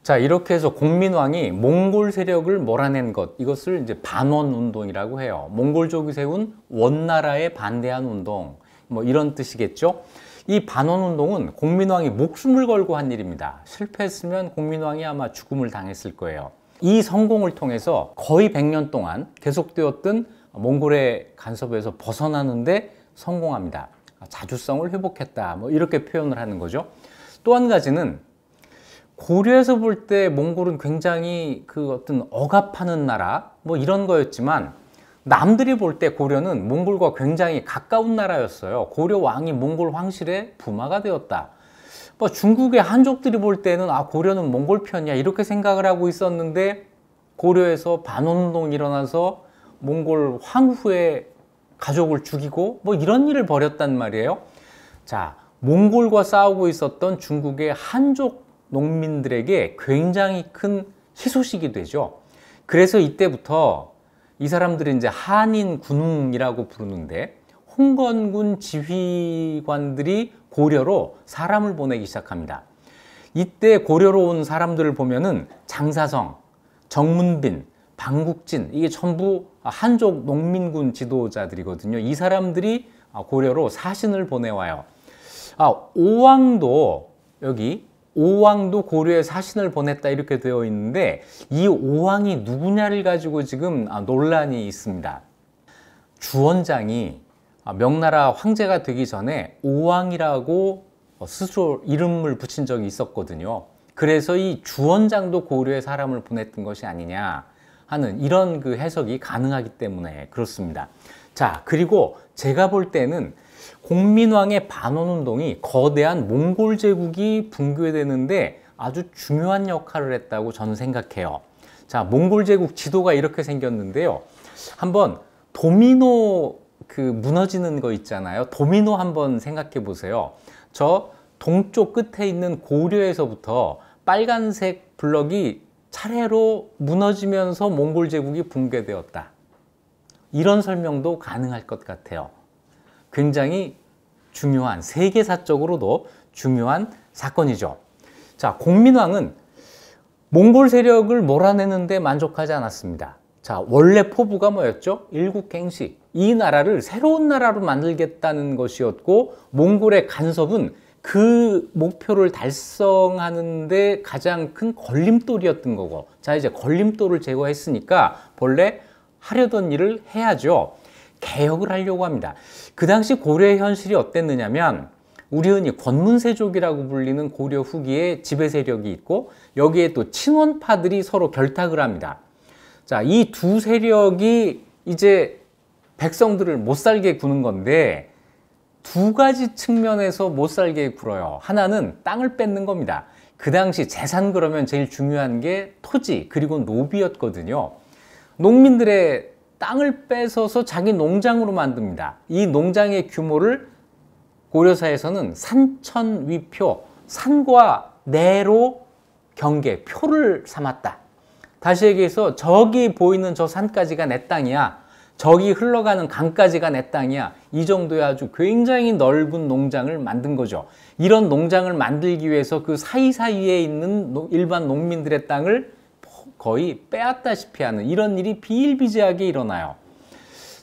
자 이렇게 해서 공민왕이 몽골 세력을 몰아낸 것 이것을 이제 반원 운동이라고 해요. 몽골족이 세운 원나라에 반대한 운동 뭐 이런 뜻이겠죠. 이 반원 운동은 공민왕이 목숨을 걸고 한 일입니다. 실패했으면 공민왕이 아마 죽음을 당했을 거예요. 이 성공을 통해서 거의 100년 동안 계속되었던 몽골의 간섭에서 벗어나는데 성공합니다. 자주성을 회복했다. 뭐 이렇게 표현을 하는 거죠. 또 한 가지는 고려에서 볼 때 몽골은 굉장히 그 어떤 억압하는 나라 뭐 이런 거였지만 남들이 볼 때 고려는 몽골과 굉장히 가까운 나라였어요. 고려 왕이 몽골 황실의 부마가 되었다. 뭐 중국의 한족들이 볼 때는 아 고려는 몽골 편이야 이렇게 생각을 하고 있었는데 고려에서 반운동이 일어나서 몽골 황후의 가족을 죽이고 뭐 이런 일을 벌였단 말이에요. 자, 몽골과 싸우고 있었던 중국의 한족 농민들에게 굉장히 큰 희소식이 되죠. 그래서 이때부터 이 사람들은 이제 한인 군웅이라고 부르는데 홍건군 지휘관들이 고려로 사람을 보내기 시작합니다. 이때 고려로 온 사람들을 보면은 장사성, 정문빈, 방국진 이게 전부 한족 농민군 지도자들이거든요. 이 사람들이 고려로 사신을 보내와요. 아, 오왕도 여기 오왕도 고려에 사신을 보냈다 이렇게 되어 있는데 이 오왕이 누구냐를 가지고 지금 아, 논란이 있습니다. 주원장이 아, 명나라 황제가 되기 전에 오왕이라고 스스로 이름을 붙인 적이 있었거든요. 그래서 이 주원장도 고려의 사람을 보냈던 것이 아니냐 하는 이런 그 해석이 가능하기 때문에 그렇습니다. 자, 그리고 제가 볼 때는 공민왕의 반원운동이 거대한 몽골 제국이 붕괴되는데 아주 중요한 역할을 했다고 저는 생각해요. 자, 몽골 제국 지도가 이렇게 생겼는데요. 한번 도미노 그 무너지는 거 있잖아요. 도미노 한번 생각해 보세요. 저 동쪽 끝에 있는 고구려에서부터 빨간색 블럭이 차례로 무너지면서 몽골 제국이 붕괴되었다. 이런 설명도 가능할 것 같아요. 굉장히 중요한 세계사적으로도 중요한 사건이죠. 자, 공민왕은 몽골 세력을 몰아내는데 만족하지 않았습니다. 자, 원래 포부가 뭐였죠? 일국갱시이 나라를 새로운 나라로 만들겠다는 것이었고 몽골의 간섭은 그 목표를 달성하는데 가장 큰 걸림돌이었던 거고 자 이제 걸림돌을 제거했으니까 본래 하려던 일을 해야죠 개혁을 하려고 합니다 그 당시 고려의 현실이 어땠느냐면 우리 흔히 권문세족이라고 불리는 고려 후기에 지배 세력이 있고 여기에 또 친원파들이 서로 결탁을 합니다 자, 이 두 세력이 이제 백성들을 못 살게 구는 건데 두 가지 측면에서 못 살게 굴어요. 하나는 땅을 뺏는 겁니다. 그 당시 재산 그러면 제일 중요한 게 토지 그리고 노비였거든요. 농민들의 땅을 뺏어서 자기 농장으로 만듭니다. 이 농장의 규모를 고려사에서는 산천위표, 산과 내로 경계, 표를 삼았다. 다시 얘기해서 저기 보이는 저 산까지가 내 땅이야. 저기 흘러가는 강까지가 내 땅이야. 이 정도의 아주 굉장히 넓은 농장을 만든 거죠. 이런 농장을 만들기 위해서 그 사이사이에 있는 일반 농민들의 땅을 거의 빼앗다시피 하는 이런 일이 비일비재하게 일어나요.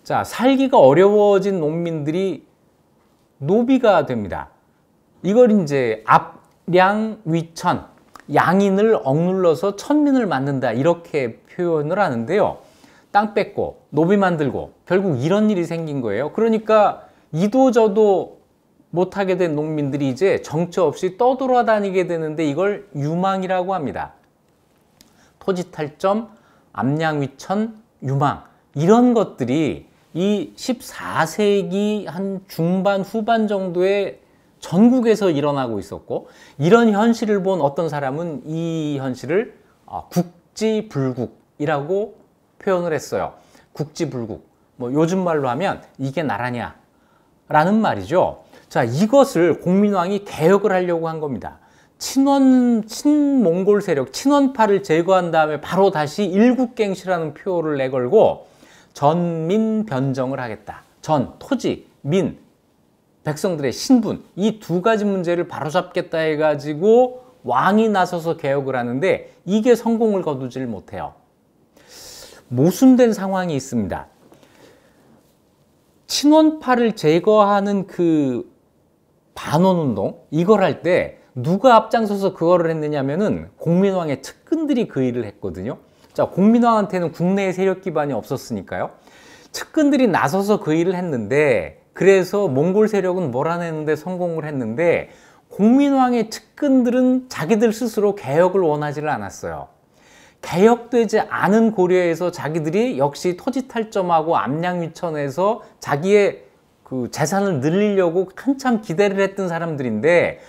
자, 살기가 어려워진 농민들이 노비가 됩니다. 이걸 이제 앞량 위천 양인을 억눌러서 천민을 만든다 이렇게 표현을 하는데요. 땅 뺏고 노비 만들고 결국 이런 일이 생긴 거예요. 그러니까 이도 저도 못하게 된 농민들이 이제 정처 없이 떠돌아다니게 되는데 이걸 유망이라고 합니다. 토지 탈점, 암양위천, 유망 이런 것들이 이 14세기 한 중반 후반 정도의 전국에서 일어나고 있었고 이런 현실을 본 어떤 사람은 이 현실을 아, 국지불국이라고 표현을 했어요. 국지불국. 뭐 요즘 말로 하면 이게 나라냐 라는 말이죠. 자, 이것을 공민왕이 개혁을 하려고 한 겁니다. 친원, 친몽골 세력, 친원파를 제거한 다음에 바로 다시 일국갱시라는 표를 내걸고 전민변정을 하겠다. 전, 토지, 민, 백성들의 신분 이 두 가지 문제를 바로잡겠다 해가지고 왕이 나서서 개혁을 하는데 이게 성공을 거두질 못해요. 모순된 상황이 있습니다. 친원파를 제거하는 그 반원운동 이걸 할 때 누가 앞장서서 그거를 했느냐면은 공민왕의 측근들이 그 일을 했거든요. 자 공민왕한테는 국내의 세력 기반이 없었으니까요. 측근들이 나서서 그 일을 했는데 그래서 몽골 세력은 몰아내는데 성공을 했는데 공민왕의 측근들은 자기들 스스로 개혁을 원하지를 않았어요. 개혁되지 않은 고려에서 자기들이 역시 토지 탈점하고 암양위천에서 자기의 그 재산을 늘리려고 한참 기대를 했던 사람들인데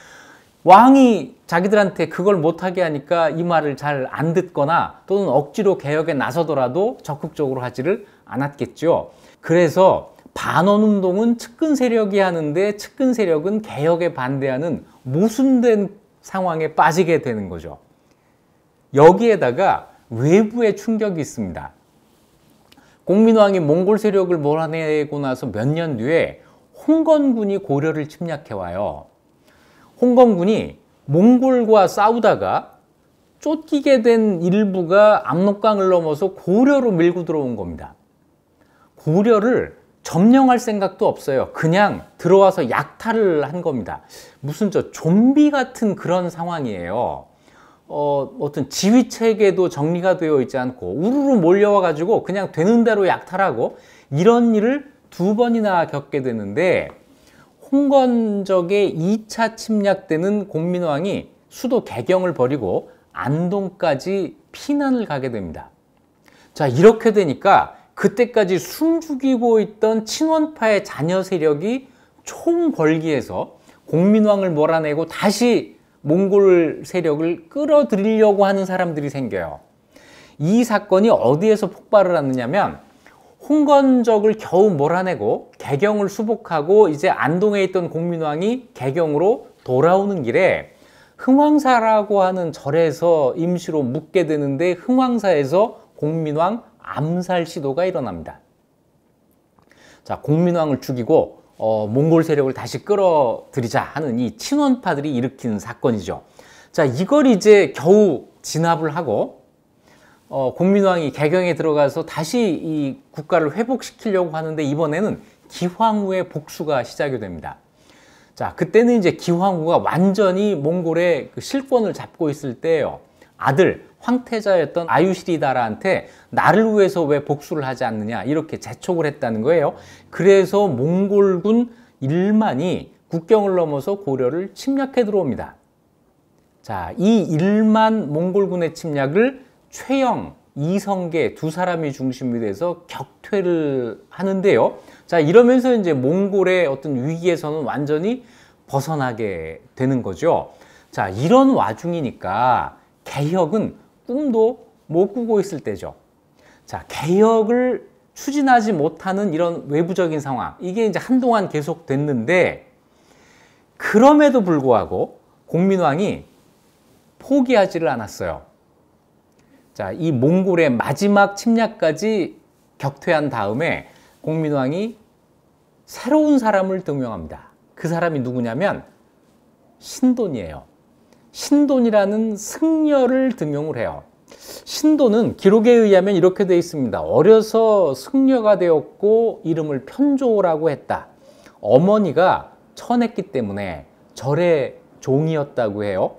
왕이 자기들한테 그걸 못하게 하니까 이 말을 잘 안 듣거나 또는 억지로 개혁에 나서더라도 적극적으로 하지를 않았겠죠. 그래서 반원 운동은 측근 세력이 하는데 측근 세력은 개혁에 반대하는 모순된 상황에 빠지게 되는 거죠. 여기에다가 외부의 충격이 있습니다. 공민왕이 몽골 세력을 몰아내고 나서 몇 년 뒤에 홍건군이 고려를 침략해 와요. 홍건군이 몽골과 싸우다가 쫓기게 된 일부가 압록강을 넘어서 고려로 밀고 들어온 겁니다. 고려를 점령할 생각도 없어요. 그냥 들어와서 약탈을 한 겁니다. 무슨 저 좀비 같은 그런 상황이에요. 어, 어떤 지휘 체계도 정리가 되어 있지 않고 우르르 몰려와 가지고 그냥 되는 대로 약탈하고 이런 일을 두 번이나 겪게 되는데 홍건적의 2차 침략 때는 공민왕이 수도 개경을 버리고 안동까지 피난을 가게 됩니다. 자, 이렇게 되니까 그때까지 숨죽이고 있던 친원파의 자녀 세력이 총궐기에서 공민왕을 몰아내고 다시 몽골 세력을 끌어들이려고 하는 사람들이 생겨요. 이 사건이 어디에서 폭발을 하느냐면 홍건적을 겨우 몰아내고 개경을 수복하고 이제 안동에 있던 공민왕이 개경으로 돌아오는 길에 흥왕사라고 하는 절에서 임시로 묵게 되는데 흥왕사에서 공민왕 암살 시도가 일어납니다. 자, 공민왕을 죽이고 어, 몽골 세력을 다시 끌어들이자 하는 이 친원파들이 일으킨 사건이죠. 자, 이걸 이제 겨우 진압을 하고 어, 공민왕이 개경에 들어가서 다시 이 국가를 회복시키려고 하는데 이번에는 기황후의 복수가 시작이 됩니다. 자, 그때는 이제 기황후가 완전히 몽골의 그 실권을 잡고 있을 때예요. 아들 황태자였던 아유시리다라한테 나를 위해서 왜 복수를 하지 않느냐 이렇게 재촉을 했다는 거예요. 그래서 몽골군 일만이 국경을 넘어서 고려를 침략해 들어옵니다. 자, 이 일만 몽골군의 침략을 최영, 이성계 두 사람이 중심이 돼서 격퇴를 하는데요. 자, 이러면서 이제 몽골의 어떤 위기에서는 완전히 벗어나게 되는 거죠. 자, 이런 와중이니까 개혁은 꿈도 못 꾸고 있을 때죠. 자, 개혁을 추진하지 못하는 이런 외부적인 상황. 이게 이제 한동안 계속됐는데 그럼에도 불구하고 공민왕이 포기하지를 않았어요. 자, 이 몽골의 마지막 침략까지 격퇴한 다음에 공민왕이 새로운 사람을 등용합니다. 그 사람이 누구냐면 신돈이에요. 신돈이라는 승려를 등용을 해요. 신돈은 기록에 의하면 이렇게 되어 있습니다. 어려서 승려가 되었고 이름을 편조라고 했다. 어머니가 천했기 때문에 절의 종이었다고 해요.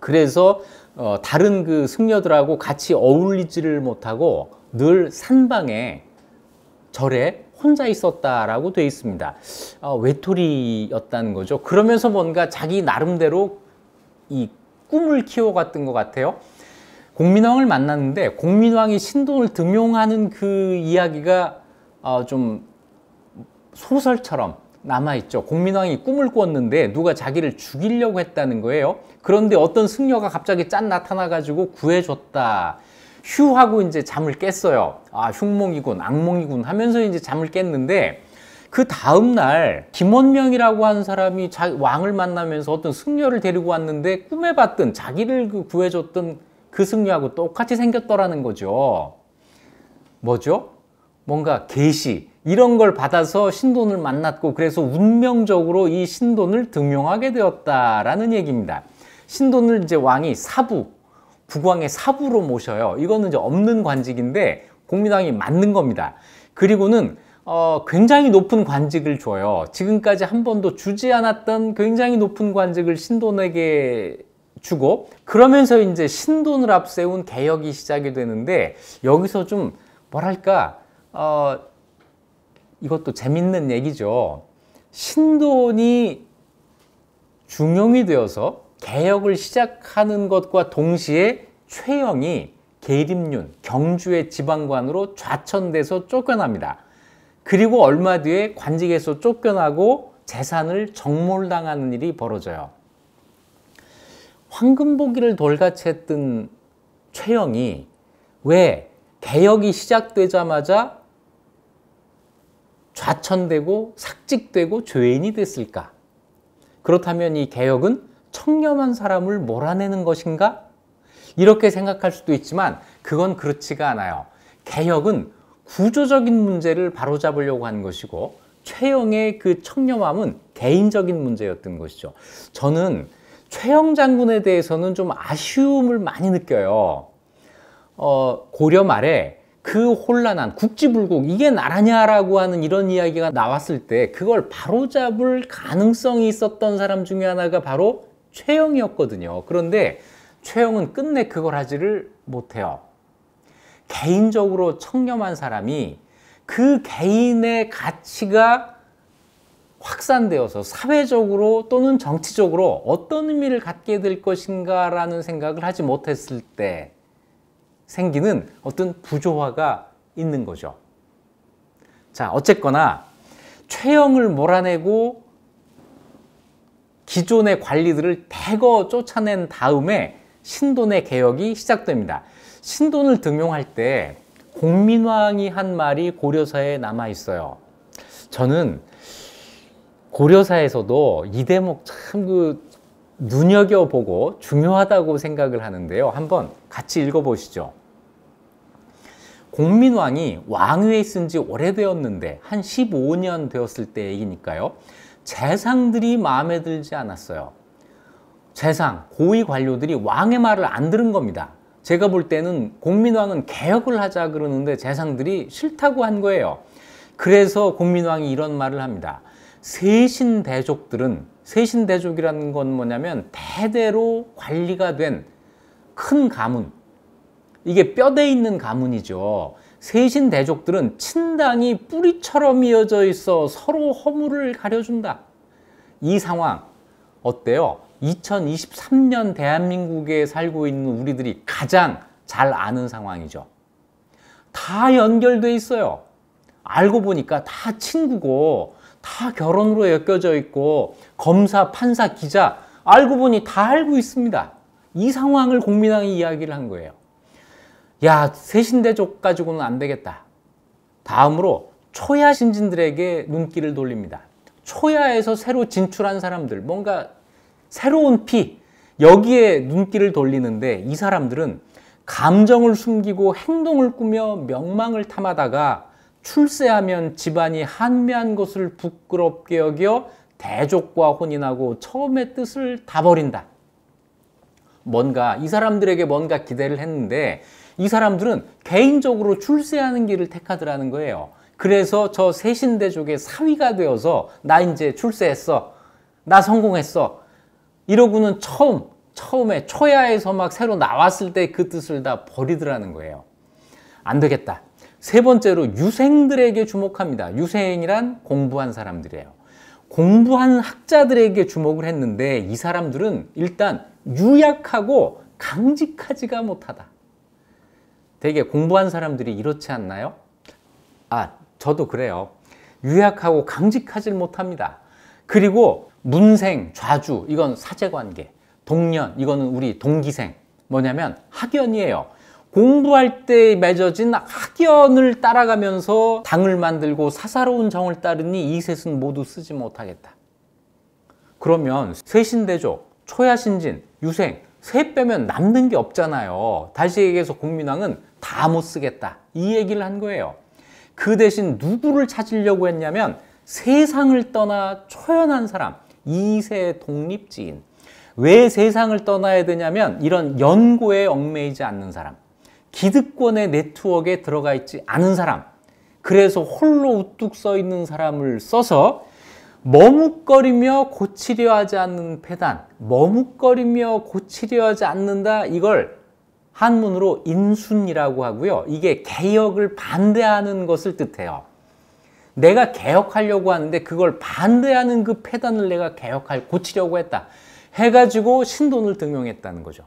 그래서 어, 다른 그 승려들하고 같이 어울리지를 못하고 늘 산방에 절에 혼자 있었다라고 되어 있습니다. 아, 외톨이였다는 거죠. 그러면서 뭔가 자기 나름대로 이 꿈을 키워갔던 것 같아요. 공민왕을 만났는데 공민왕이 신돈을 등용하는 그 이야기가 어좀 소설처럼 남아있죠. 공민왕이 꿈을 꿨는데 누가 자기를 죽이려고 했다는 거예요. 그런데 어떤 승려가 갑자기 짠 나타나가지고 구해줬다. 휴 하고 이제 잠을 깼어요. 아 흉몽이군 악몽이군 하면서 이제 잠을 깼는데 그 다음날 김원명이라고 하는 사람이 자, 왕을 만나면서 어떤 승려를 데리고 왔는데 꿈에 봤던 자기를 그 구해줬던 그 승려하고 똑같이 생겼더라는 거죠. 뭐죠? 뭔가 계시 이런 걸 받아서 신돈을 만났고 그래서 운명적으로 이 신돈을 등용하게 되었다라는 얘기입니다. 신돈을 이제 왕이 사부 국왕의 사부로 모셔요. 이거는 이제 없는 관직인데 공민왕이 맞는 겁니다. 그리고는 어, 굉장히 높은 관직을 줘요. 지금까지 한 번도 주지 않았던 굉장히 높은 관직을 신돈에게 주고 그러면서 이제 신돈을 앞세운 개혁이 시작이 되는데 여기서 좀 뭐랄까 어, 이것도 재밌는 얘기죠. 신돈이 중용이 되어서 개혁을 시작하는 것과 동시에 최영이 계림윤 경주의 지방관으로 좌천돼서 쫓겨납니다. 그리고 얼마 뒤에 관직에서 쫓겨나고 재산을 정몰당하는 일이 벌어져요. 황금보기를 돌같이 했던 최영이 왜 개혁이 시작되자마자 좌천되고 삭직되고 죄인이 됐을까? 그렇다면 이 개혁은 청렴한 사람을 몰아내는 것인가? 이렇게 생각할 수도 있지만 그건 그렇지가 않아요. 개혁은 구조적인 문제를 바로잡으려고 한 것이고 최영의 그 청렴함은 개인적인 문제였던 것이죠. 저는 최영 장군에 대해서는 좀 아쉬움을 많이 느껴요. 어, 고려 말에 그 혼란한 국지불국 이게 나라냐라고 하는 이런 이야기가 나왔을 때 그걸 바로잡을 가능성이 있었던 사람 중에 하나가 바로 최영이었거든요. 그런데 최영은 끝내 그걸 하지를 못해요. 개인적으로 청렴한 사람이 그 개인의 가치가 확산되어서 사회적으로 또는 정치적으로 어떤 의미를 갖게 될 것인가라는 생각을 하지 못했을 때 생기는 어떤 부조화가 있는 거죠. 자, 어쨌거나 최영을 몰아내고 기존의 관리들을 대거 쫓아낸 다음에 신돈의 개혁이 시작됩니다. 신돈을 등용할 때 공민왕이 한 말이 고려사에 남아 있어요. 저는 고려사에서도 이 대목 참 그 눈여겨보고 중요하다고 생각을 하는데요. 한번 같이 읽어보시죠. 공민왕이 왕위에 있은 지 오래되었는데 한 15년 되었을 때 얘기니까요. 재상들이 마음에 들지 않았어요. 재상, 고위 관료들이 왕의 말을 안 들은 겁니다. 제가 볼 때는 공민왕은 개혁을 하자 그러는데 재상들이 싫다고 한 거예요. 그래서 공민왕이 이런 말을 합니다. 세신대족들은 세신대족이라는 건 뭐냐면 대대로 관리가 된 큰 가문 이게 뼈대 있는 가문이죠. 세신대족들은 친당이 뿌리처럼 이어져 있어 서로 허물을 가려준다. 이 상황 어때요? 2023년 대한민국에 살고 있는 우리들이 가장 잘 아는 상황이죠. 다 연결돼 있어요. 알고 보니까 다 친구고 다 결혼으로 엮여져 있고 검사, 판사, 기자 알고 보니 다 알고 있습니다. 이 상황을 국민왕이 이야기를 한 거예요. 야, 세신대족 가지고는 안 되겠다. 다음으로 초야 신진들에게 눈길을 돌립니다. 초야에서 새로 진출한 사람들, 뭔가 새로운 피, 여기에 눈길을 돌리는데 이 사람들은 감정을 숨기고 행동을 꾸며 명망을 탐하다가 출세하면 집안이 한미한 것을 부끄럽게 여겨 대족과 혼인하고 처음의 뜻을 다 버린다. 뭔가 이 사람들에게 뭔가 기대를 했는데 이 사람들은 개인적으로 출세하는 길을 택하더라는 거예요. 그래서 저 세신대족의 사위가 되어서 나 이제 출세했어. 나 성공했어. 이러고는 처음, 처음에 초야에서 막 새로 나왔을 때 그 뜻을 다 버리더라는 거예요. 안 되겠다. 세 번째로 유생들에게 주목합니다. 유생이란 공부한 사람들이에요. 공부한 학자들에게 주목을 했는데 이 사람들은 일단 유약하고 강직하지가 못하다. 되게 공부한 사람들이 이렇지 않나요? 아, 저도 그래요. 유약하고 강직하지 못합니다. 그리고 문생, 좌주 이건 사제관계, 동년 이거는 우리 동기생 뭐냐면 학연이에요. 공부할 때 맺어진 학연을 따라가면서 당을 만들고 사사로운 정을 따르니 이 셋은 모두 쓰지 못하겠다. 그러면 쇄신대조, 초야신진, 유생 세 빼면 남는 게 없잖아요. 다시 얘기해서 공민왕은 다 못 쓰겠다. 이 얘기를 한 거예요. 그 대신 누구를 찾으려고 했냐면 세상을 떠나 초연한 사람, 2세 독립지인. 왜 세상을 떠나야 되냐면 이런 연고에 얽매이지 않는 사람, 기득권의 네트워크에 들어가 있지 않은 사람, 그래서 홀로 우뚝 서 있는 사람을 써서 머뭇거리며 고치려 하지 않는 패단, 머뭇거리며 고치려 하지 않는다 이걸 한문으로 인순이라고 하고요. 이게 개혁을 반대하는 것을 뜻해요. 내가 개혁하려고 하는데 그걸 반대하는 그 패단을 내가 개혁할 고치려고 했다. 해가지고 신돈을 등용했다는 거죠.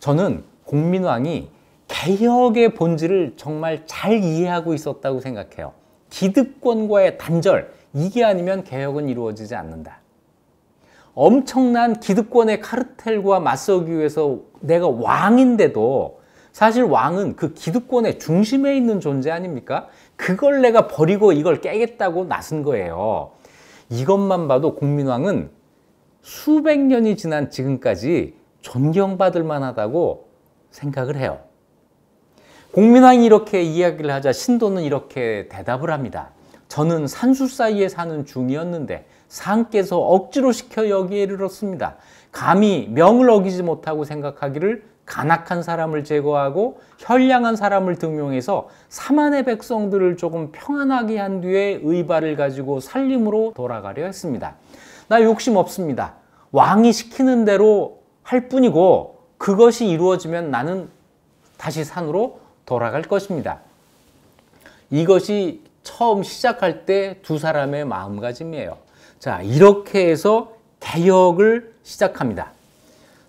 저는 공민왕이 개혁의 본질을 정말 잘 이해하고 있었다고 생각해요. 기득권과의 단절, 이게 아니면 개혁은 이루어지지 않는다. 엄청난 기득권의 카르텔과 맞서기 위해서 내가 왕인데도 사실 왕은 그 기득권의 중심에 있는 존재 아닙니까? 그걸 내가 버리고 이걸 깨겠다고 나선 거예요. 이것만 봐도 공민왕은 수백 년이 지난 지금까지 존경받을 만하다고 생각을 해요. 공민왕이 이렇게 이야기를 하자 신도는 이렇게 대답을 합니다. 저는 산수 사이에 사는 중이었는데 상께서 억지로 시켜 여기에 이르렀습니다. 감히 명을 어기지 못하고 생각하기를 간악한 사람을 제거하고 현량한 사람을 등용해서 사만의 백성들을 조금 평안하게 한 뒤에 의발을 가지고 살림으로 돌아가려 했습니다. 나 욕심 없습니다. 왕이 시키는 대로 할 뿐이고 그것이 이루어지면 나는 다시 산으로 돌아갈 것입니다. 이것이 처음 시작할 때 두 사람의 마음가짐이에요. 자, 이렇게 해서 개혁을 시작합니다.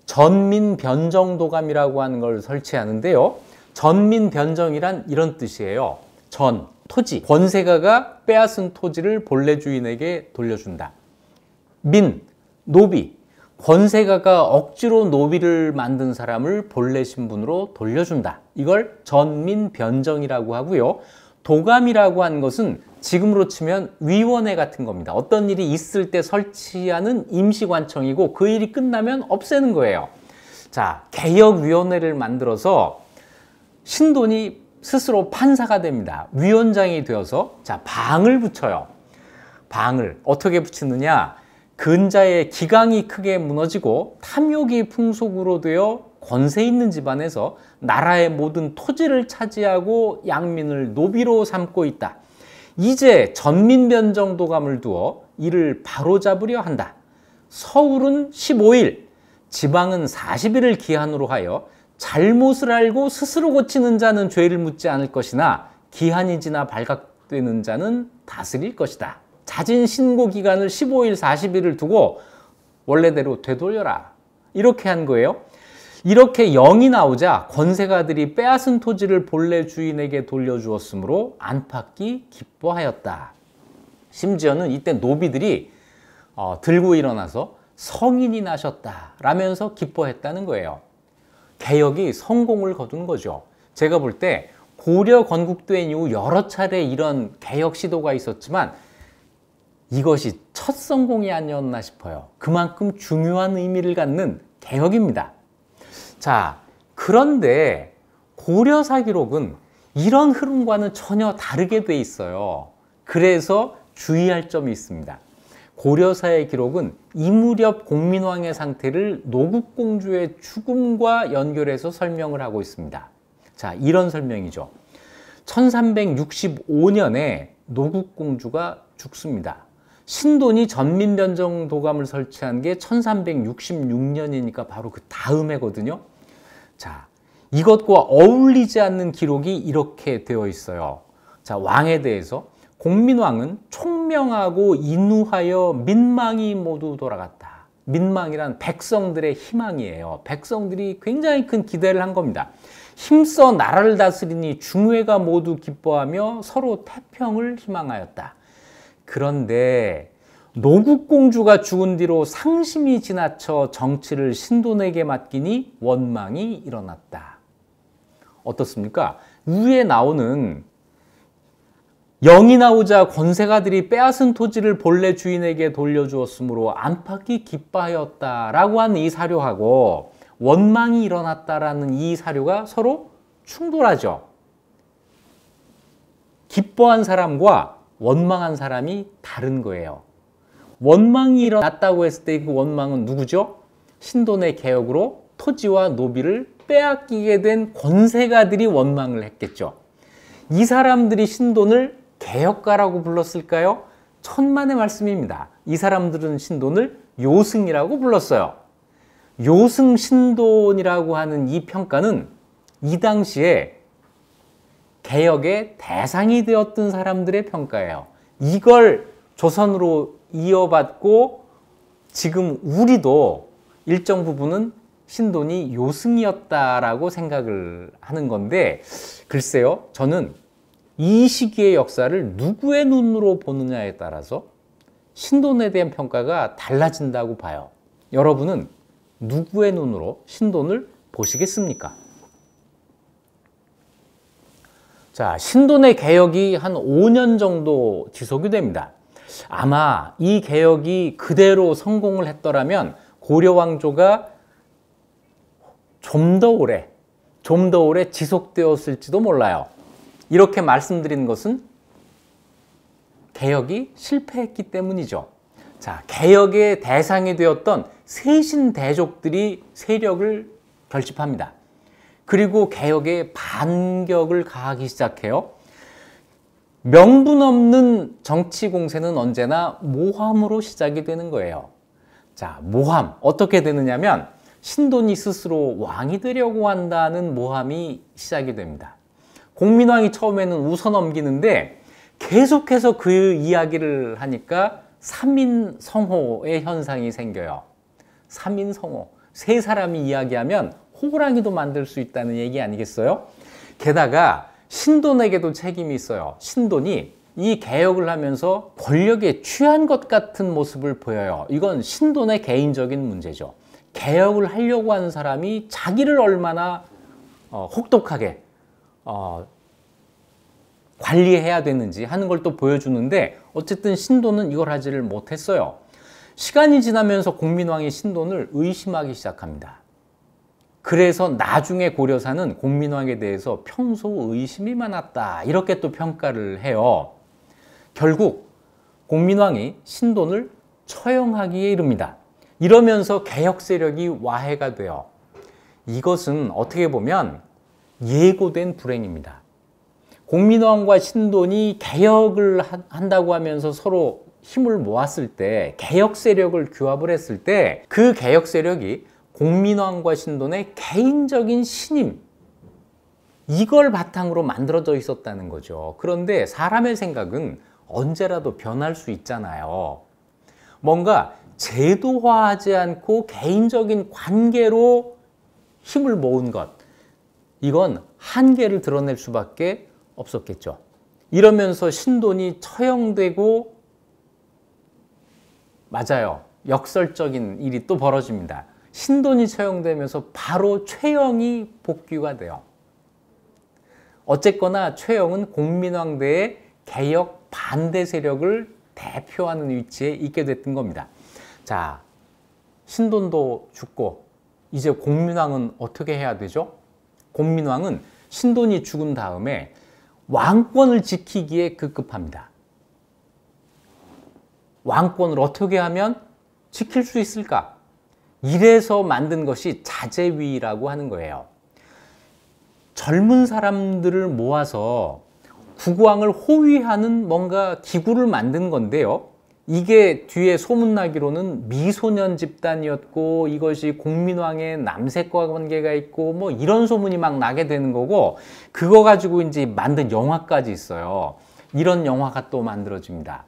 전민 변정도감이라고 하는 걸 설치하는데요. 전민 변정이란 이런 뜻이에요. 전, 토지. 권세가가 빼앗은 토지를 본래 주인에게 돌려준다. 민, 노비. 권세가가 억지로 노비를 만든 사람을 본래 신분으로 돌려준다. 이걸 전민 변정이라고 하고요. 도감이라고 한 것은 지금으로 치면 위원회 같은 겁니다. 어떤 일이 있을 때 설치하는 임시관청이고 그 일이 끝나면 없애는 거예요. 자, 개혁위원회를 만들어서 신돈이 스스로 판사가 됩니다. 위원장이 되어서 자 방을 붙여요. 방을 어떻게 붙이느냐 근자의 기강이 크게 무너지고 탐욕이 풍속으로 되어 권세 있는 집안에서 나라의 모든 토지를 차지하고 양민을 노비로 삼고 있다. 이제 전민변 정도감을 두어 이를 바로잡으려 한다. 서울은 15일, 지방은 40일을 기한으로 하여 잘못을 알고 스스로 고치는 자는 죄를 묻지 않을 것이나 기한이 지나 발각되는 자는 다스릴 것이다. 자진 신고 기간을 15일, 40일을 두고 원래대로 되돌려라. 이렇게 한 거예요. 이렇게 영이 나오자 권세가들이 빼앗은 토지를 본래 주인에게 돌려주었으므로 안팎이 기뻐하였다. 심지어는 이때 노비들이 어, 들고 일어나서 성인이 나셨다 라면서 기뻐했다는 거예요. 개혁이 성공을 거둔 거죠. 제가 볼 때 고려 건국된 이후 여러 차례 이런 개혁 시도가 있었지만 이것이 첫 성공이 아니었나 싶어요. 그만큼 중요한 의미를 갖는 개혁입니다. 자, 그런데 고려사 기록은 이런 흐름과는 전혀 다르게 돼 있어요. 그래서 주의할 점이 있습니다. 고려사의 기록은 이무렵 공민왕의 상태를 노국공주의 죽음과 연결해서 설명을 하고 있습니다. 자, 이런 설명이죠. 1365년에 노국공주가 죽습니다. 신돈이 전민변정 도감을 설치한 게 1366년이니까 바로 그 다음 에거든요 자, 이것과 어울리지 않는 기록이 이렇게 되어 있어요. 자, 왕에 대해서 공민왕은 총명하고 인우하여 민망이 모두 돌아갔다. 민망이란 백성들의 희망이에요. 백성들이 굉장히 큰 기대를 한 겁니다. 힘써 나라를 다스리니 중회가 모두 기뻐하며 서로 태평을 희망하였다. 그런데 노국공주가 죽은 뒤로 상심이 지나쳐 정치를 신돈에게 맡기니 원망이 일어났다. 어떻습니까? 위에 나오는 영이 나오자 권세가들이 빼앗은 토지를 본래 주인에게 돌려주었으므로 안팎이 기뻐하였다라고 한이 사료하고 원망이 일어났다라는 이 사료가 서로 충돌하죠. 기뻐한 사람과 원망한 사람이 다른 거예요. 원망이 일어났다고 했을 때 그 원망은 누구죠? 신돈의 개혁으로 토지와 노비를 빼앗기게 된 권세가들이 원망을 했겠죠. 이 사람들이 신돈을 개혁가라고 불렀을까요? 천만의 말씀입니다. 이 사람들은 신돈을 요승이라고 불렀어요. 요승 신돈이라고 하는 이 평가는 이 당시에 개혁의 대상이 되었던 사람들의 평가예요. 이걸 조선으로 이어받고 지금 우리도 일정 부분은 신돈이 요승이었다라고 생각을 하는 건데 글쎄요 저는 이 시기의 역사를 누구의 눈으로 보느냐에 따라서 신돈에 대한 평가가 달라진다고 봐요. 여러분은 누구의 눈으로 신돈을 보시겠습니까? 자, 신돈의 개혁이 한 5년 정도 지속이 됩니다. 아마 이 개혁이 그대로 성공을 했더라면 고려 왕조가 좀 더 오래, 좀 더 오래 지속되었을지도 몰라요. 이렇게 말씀드리는 것은 개혁이 실패했기 때문이죠. 자, 개혁의 대상이 되었던 세신 대족들이 세력을 결집합니다. 그리고 개혁에 반격을 가하기 시작해요. 명분 없는 정치 공세는 언제나 모함으로 시작이 되는 거예요. 자, 모함. 어떻게 되느냐면 신돈이 스스로 왕이 되려고 한다는 모함이 시작이 됩니다. 공민왕이 처음에는 웃어 넘기는데 계속해서 그 이야기를 하니까 3인 성호의 현상이 생겨요. 3인 성호. 세 사람이 이야기하면 호랑이도 만들 수 있다는 얘기 아니겠어요? 게다가 신돈에게도 책임이 있어요. 신돈이 이 개혁을 하면서 권력에 취한 것 같은 모습을 보여요. 이건 신돈의 개인적인 문제죠. 개혁을 하려고 하는 사람이 자기를 얼마나 어, 혹독하게 어, 관리해야 되는지 하는 걸 또 보여주는데 어쨌든 신돈은 이걸 하지를 못했어요. 시간이 지나면서 공민왕이 신돈을 의심하기 시작합니다. 그래서 나중에 고려사는 공민왕에 대해서 평소 의심이 많았다 이렇게 또 평가를 해요. 결국 공민왕이 신돈을 처형하기에 이릅니다. 이러면서 개혁 세력이 와해가 되어 이것은 어떻게 보면 예고된 불행입니다. 공민왕과 신돈이 개혁을 한다고 하면서 서로 힘을 모았을 때 개혁 세력을 규합을 했을 때 그 개혁 세력이 공민왕과 신돈의 개인적인 신임 이걸 바탕으로 만들어져 있었다는 거죠. 그런데 사람의 생각은 언제라도 변할 수 있잖아요. 뭔가 제도화하지 않고 개인적인 관계로 힘을 모은 것 이건 한계를 드러낼 수밖에 없었겠죠. 이러면서 신돈이 처형되고 맞아요. 역설적인 일이 또 벌어집니다. 신돈이 처형되면서 바로 최영이 복귀가 돼요. 어쨌거나 최영은 공민왕대의 개혁 반대 세력을 대표하는 위치에 있게 됐던 겁니다. 자, 신돈도 죽고 이제 공민왕은 어떻게 해야 되죠? 공민왕은 신돈이 죽은 다음에 왕권을 지키기에 급급합니다. 왕권을 어떻게 하면 지킬 수 있을까? 이래서 만든 것이 자재위라고 하는 거예요. 젊은 사람들을 모아서 국왕을 호위하는 뭔가 기구를 만든 건데요. 이게 뒤에 소문나기로는 미소년 집단이었고 이것이 공민왕의 남색과 관계가 있고 뭐 이런 소문이 막 나게 되는 거고 그거 가지고 이제 만든 영화까지 있어요. 이런 영화가 또 만들어집니다.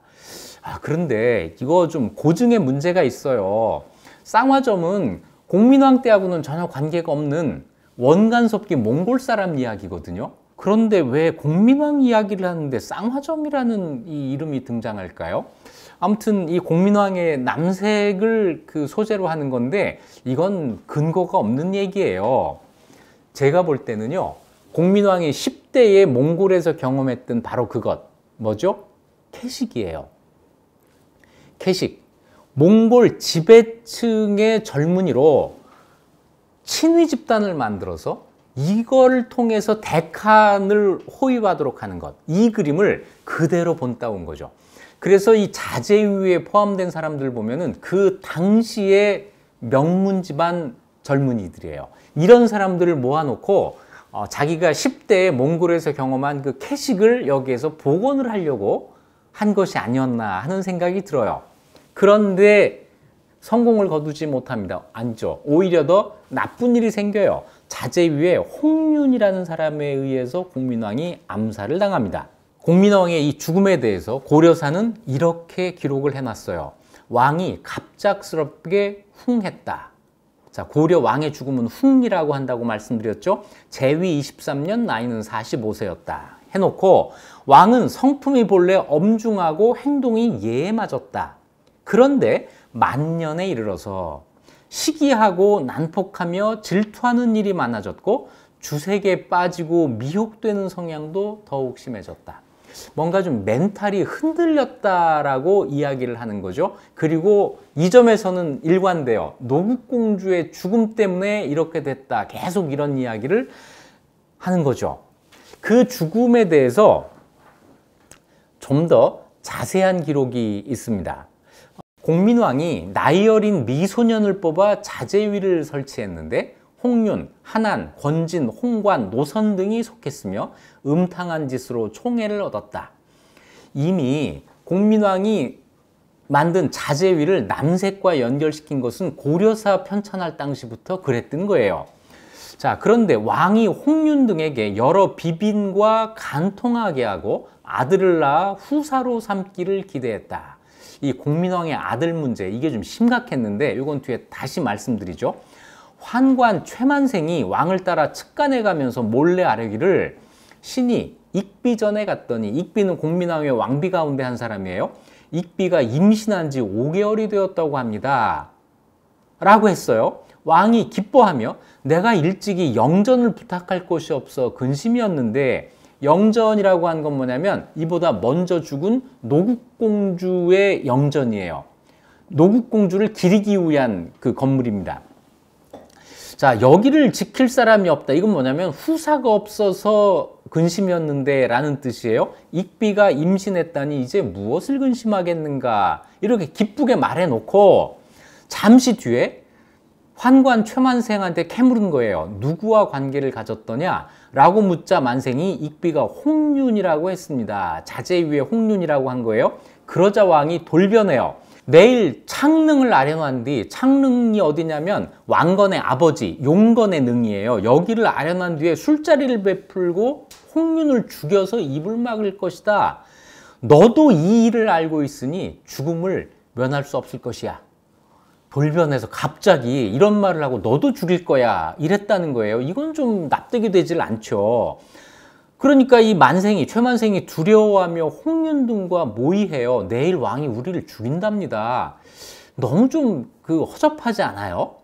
아, 그런데 이거 좀 고증의 문제가 있어요. 쌍화점은 공민왕 때하고는 전혀 관계가 없는 원간섭기 몽골 사람 이야기거든요. 그런데 왜 공민왕 이야기를 하는데 쌍화점이라는 이 이름이 등장할까요? 아무튼 이 공민왕의 남색을 그 소재로 하는 건데 이건 근거가 없는 얘기예요. 제가 볼 때는요. 공민왕이 10대에 몽골에서 경험했던 바로 그것. 뭐죠? 캐식이에요. 캐식. 몽골 지배층의 젊은이로 친위 집단을 만들어서 이걸 통해서 대칸을 호위하도록 하는 것. 이 그림을 그대로 본다온 거죠. 그래서 이 자제위에 포함된 사람들 보면은 그 당시의 명문 집안 젊은이들이에요. 이런 사람들을 모아놓고 어, 자기가 1 0대 몽골에서 경험한 그 캐식을 여기에서 복원을 하려고 한 것이 아니었나 하는 생각이 들어요. 그런데 성공을 거두지 못합니다. 안죠. 오히려 더 나쁜 일이 생겨요. 자제 위에 홍윤이라는 사람에 의해서 공민왕이 암살을 당합니다. 공민왕의 이 죽음에 대해서 고려사는 이렇게 기록을 해놨어요. 왕이 갑작스럽게 흥했다. 자, 고려 왕의 죽음은 흥이라고 한다고 말씀드렸죠. 제위 23년 나이는 45세였다. 해놓고 왕은 성품이 본래 엄중하고 행동이 예에 맞았다. 그런데 만년에 이르러서 시기하고 난폭하며 질투하는 일이 많아졌고 주색에 빠지고 미혹되는 성향도 더욱 심해졌다. 뭔가 좀 멘탈이 흔들렸다라고 이야기를 하는 거죠. 그리고 이 점에서는 일관되어 노국공주의 죽음 때문에 이렇게 됐다. 계속 이런 이야기를 하는 거죠. 그 죽음에 대해서 좀 더 자세한 기록이 있습니다. 공민왕이 나이 어린 미소년을 뽑아 자제위를 설치했는데 홍윤, 한안, 권진, 홍관, 노선 등이 속했으며 음탕한 짓으로 총애를 얻었다. 이미 공민왕이 만든 자제위를 남색과 연결시킨 것은 고려사 편찬할 당시부터 그랬던 거예요. 자, 그런데 왕이 홍윤 등에게 여러 비빈과 간통하게 하고 아들을 낳아 후사로 삼기를 기대했다. 이 공민왕의 아들 문제 이게 좀 심각했는데 이건 뒤에 다시 말씀드리죠. 환관 최만생이 왕을 따라 측간에 가면서 몰래 아뢰기를 신이 익비전에 갔더니 익비는 공민왕의 왕비 가운데 한 사람이에요. 익비가 임신한 지 5개월이 되었다고 합니다. 라고 했어요. 왕이 기뻐하며 내가 일찍이 영전을 부탁할 곳이 없어 근심이었는데 영전이라고 한 건 뭐냐면 이보다 먼저 죽은 노국공주의 영전이에요. 노국공주를 기리기 위한 그 건물입니다. 자 여기를 지킬 사람이 없다. 이건 뭐냐면 후사가 없어서 근심이었는데 라는 뜻이에요. 익비가 임신했다니 이제 무엇을 근심하겠는가 이렇게 기쁘게 말해놓고 잠시 뒤에 환관 최만생한테 캐물은 거예요. 누구와 관계를 가졌더냐? 라고 묻자 만생이 익비가 홍윤이라고 했습니다. 자제 위에 홍윤이라고 한 거예요. 그러자 왕이 돌변해요. 내일 창릉을 아련한 뒤 창릉이 어디냐면 왕건의 아버지 용건의 능이에요. 여기를 아련한 뒤에 술자리를 베풀고 홍윤을 죽여서 입을 막을 것이다. 너도 이 일을 알고 있으니 죽음을 면할 수 없을 것이야. 돌변해서 갑자기 이런 말을 하고 너도 죽일 거야 이랬다는 거예요. 이건 좀 납득이 되질 않죠. 그러니까 이 만생이 최만생이 두려워하며 홍윤등과 모의해요. 내일 왕이 우리를 죽인답니다. 너무 좀 그 허접하지 않아요?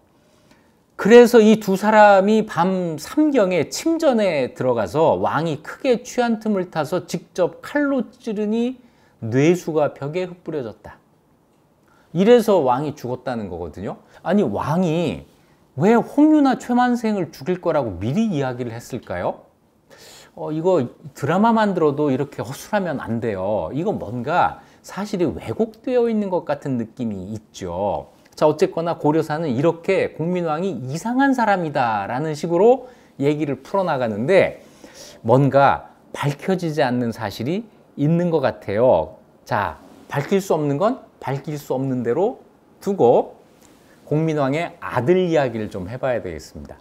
그래서 이 두 사람이 밤3경에 침전에 들어가서 왕이 크게 취한 틈을 타서 직접 칼로 찌르니 뇌수가 벽에 흩뿌려졌다. 이래서 왕이 죽었다는 거거든요. 아니 왕이 왜 홍유나 최만생을 죽일 거라고 미리 이야기를 했을까요? 어, 이거 드라마만 들어도 이렇게 허술하면 안 돼요. 이거 뭔가 사실이 왜곡되어 있는 것 같은 느낌이 있죠. 자, 어쨌거나 고려사는 이렇게 국민왕이 이상한 사람이다 라는 식으로 얘기를 풀어나가는데 뭔가 밝혀지지 않는 사실이 있는 것 같아요. 자, 밝힐 수 없는 건 밝힐 수 없는 대로 두고 공민왕의 아들 이야기를 좀 해봐야 되겠습니다.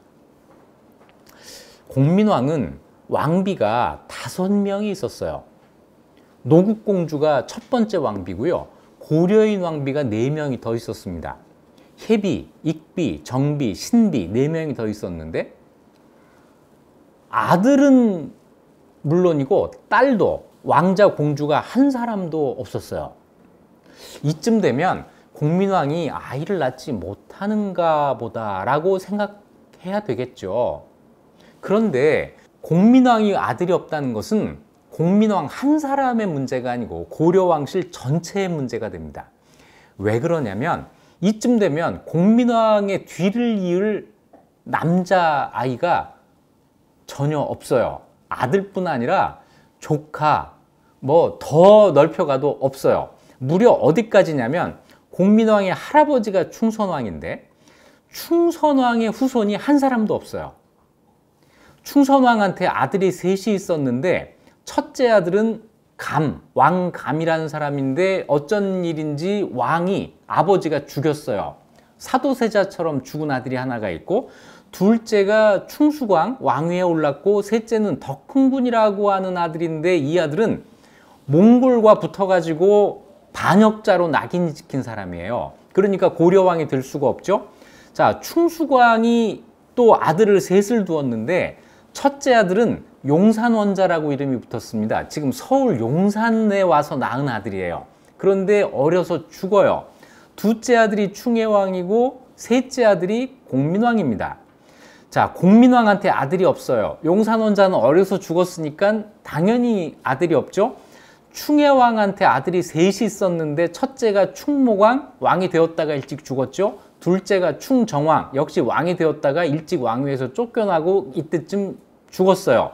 공민왕은 왕비가 다섯 명이 있었어요. 노국공주가 첫 번째 왕비고요. 고려인 왕비가 네명이더 있었습니다. 혜비, 익비, 정비, 신비 네명이더 있었는데 아들은 물론이고 딸도 왕자 공주가 한 사람도 없었어요. 이쯤 되면 공민왕이 아이를 낳지 못하는가 보다라고 생각해야 되겠죠. 그런데 공민왕이 아들이 없다는 것은 공민왕 한 사람의 문제가 아니고 고려왕실 전체의 문제가 됩니다. 왜 그러냐면 이쯤 되면 공민왕의 뒤를 이을 남자 아이가 전혀 없어요. 아들뿐 아니라 조카, 뭐 더 넓혀가도 없어요. 무려 어디까지냐면 공민왕의 할아버지가 충선왕인데 충선왕의 후손이 한 사람도 없어요. 충선왕한테 아들이 셋이 있었는데 첫째 아들은 감, 왕감이라는 사람인데 어쩐 일인지 왕이 아버지가 죽였어요. 사도세자처럼 죽은 아들이 하나가 있고 둘째가 충수광 왕위에 올랐고 셋째는 덕흥군이라고 하는 아들인데 이 아들은 몽골과 붙어가지고 반역자로 낙인이 찍힌 사람이에요. 그러니까 고려왕이 될 수가 없죠. 자, 충수광이 또 아들을 셋을 두었는데 첫째 아들은 용산원자라고 이름이 붙었습니다. 지금 서울 용산에 와서 낳은 아들이에요. 그런데 어려서 죽어요. 둘째 아들이 충해왕이고 셋째 아들이 공민왕입니다. 자, 공민왕한테 아들이 없어요. 용산원자는 어려서 죽었으니까 당연히 아들이 없죠. 충해왕한테 아들이 셋이 있었는데 첫째가 충모왕 왕이 되었다가 일찍 죽었죠. 둘째가 충정왕 역시 왕이 되었다가 일찍 왕위에서 쫓겨나고 이때쯤 죽었어요.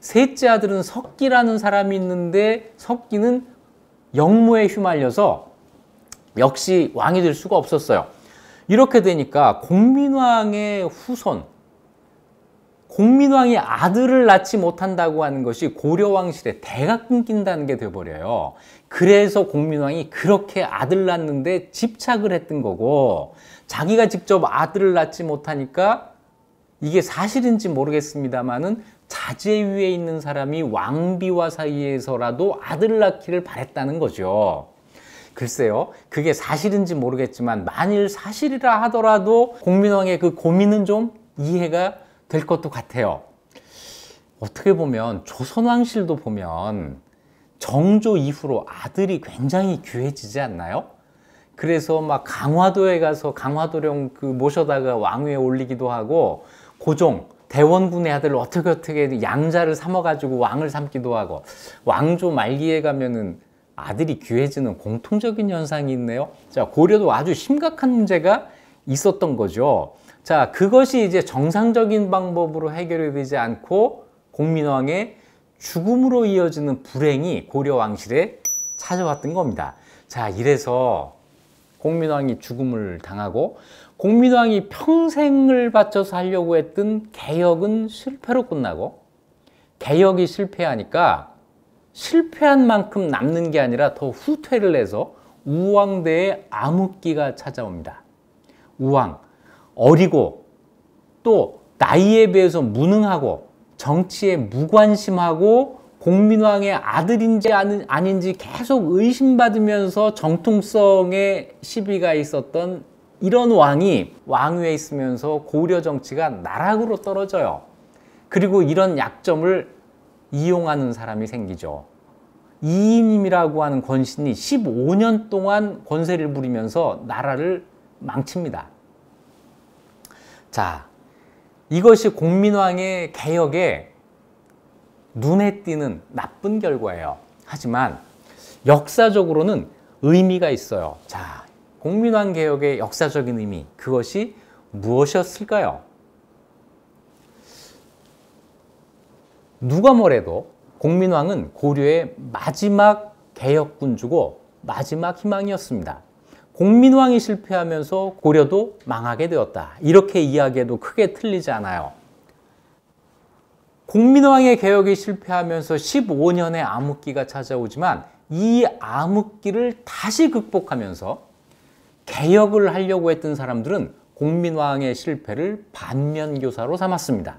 셋째 아들은 석기라는 사람이 있는데 석기는 영모에 휘말려서 역시 왕이 될 수가 없었어요. 이렇게 되니까 공민왕의 후손 공민왕이 아들을 낳지 못한다고 하는 것이 고려왕실의 대가 끊긴다는 게 돼버려요. 그래서 공민왕이 그렇게 아들 낳는데 집착을 했던 거고 자기가 직접 아들을 낳지 못하니까 이게 사실인지 모르겠습니다만은 자제 위에 있는 사람이 왕비와 사이에서라도 아들 을 낳기를 바랬다는 거죠. 글쎄요, 그게 사실인지 모르겠지만 만일 사실이라 하더라도 공민왕의 그 고민은 좀 이해가 될 것도 같아요. 어떻게 보면 조선왕실도 보면 정조 이후로 아들이 굉장히 귀해지지 않나요? 그래서 막 강화도에 가서 강화도령 그 모셔다가 왕위에 올리기도 하고 고종 대원군의 아들 어떻게 어떻게 양자를 삼아가지고 왕을 삼기도 하고 왕조 말기에 가면은 아들이 귀해지는 공통적인 현상이 있네요. 자 고려도 아주 심각한 문제가 있었던 거죠. 자, 그것이 이제 정상적인 방법으로 해결이 되지 않고 공민왕의 죽음으로 이어지는 불행이 고려 왕실에 찾아왔던 겁니다. 자, 이래서 공민왕이 죽음을 당하고 공민왕이 평생을 바쳐서 하려고 했던 개혁은 실패로 끝나고 개혁이 실패하니까 실패한 만큼 남는 게 아니라 더 후퇴를 해서 우왕대의 암흑기가 찾아옵니다. 우왕, 어리고 또 나이에 비해서 무능하고 정치에 무관심하고 공민왕의 아들인지 아닌지 계속 의심받으면서 정통성의 시비가 있었던 이런 왕이 왕위에 있으면서 고려 정치가 나락으로 떨어져요. 그리고 이런 약점을 이용하는 사람이 생기죠. 이인임이라고 하는 권신이 15년 동안 권세를 부리면서 나라를 망칩니다. 자, 이것이 공민왕의 개혁에 눈에 띄는 나쁜 결과예요. 하지만 역사적으로는 의미가 있어요. 자, 공민왕 개혁의 역사적인 의미, 그것이 무엇이었을까요? 누가 뭐래도 공민왕은 고려의 마지막 개혁군주고 마지막 희망이었습니다. 공민왕이 실패하면서 고려도 망하게 되었다. 이렇게 이야기해도 크게 틀리지 않아요. 공민왕의 개혁이 실패하면서 15년의 암흑기가 찾아오지만 이 암흑기를 다시 극복하면서 개혁을 하려고 했던 사람들은 공민왕의 실패를 반면교사로 삼았습니다.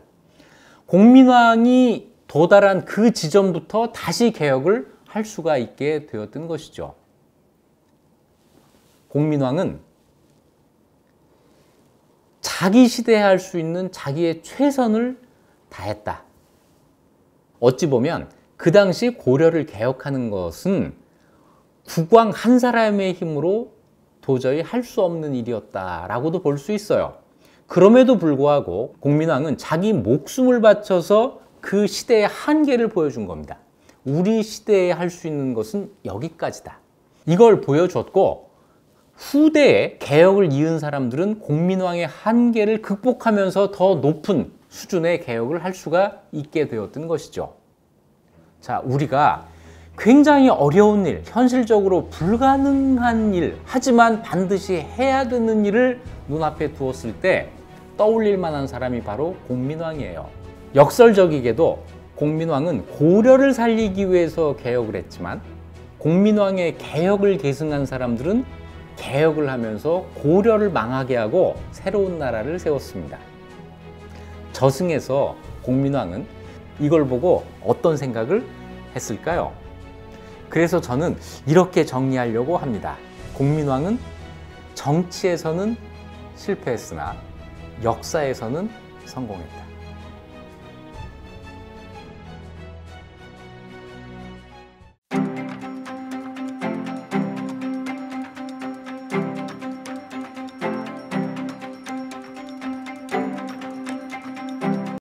공민왕이 도달한 그 지점부터 다시 개혁을 할 수가 있게 되었던 것이죠. 공민왕은 자기 시대에 할 수 있는 자기의 최선을 다했다. 어찌 보면 그 당시 고려를 개혁하는 것은 국왕 한 사람의 힘으로 도저히 할 수 없는 일이었다라고도 볼 수 있어요. 그럼에도 불구하고 공민왕은 자기 목숨을 바쳐서 그 시대의 한계를 보여준 겁니다. 우리 시대에 할 수 있는 것은 여기까지다. 이걸 보여줬고 후대에 개혁을 이은 사람들은 공민왕의 한계를 극복하면서 더 높은 수준의 개혁을 할 수가 있게 되었던 것이죠. 자, 우리가 굉장히 어려운 일, 현실적으로 불가능한 일, 하지만 반드시 해야 되는 일을 눈앞에 두었을 때 떠올릴 만한 사람이 바로 공민왕이에요. 역설적이게도 공민왕은 고려를 살리기 위해서 개혁을 했지만 공민왕의 개혁을 계승한 사람들은 개혁을 하면서 고려를 망하게 하고 새로운 나라를 세웠습니다. 저승에서 공민왕은 이걸 보고 어떤 생각을 했을까요? 그래서 저는 이렇게 정리하려고 합니다. 공민왕은 정치에서는 실패했으나 역사에서는 성공했다.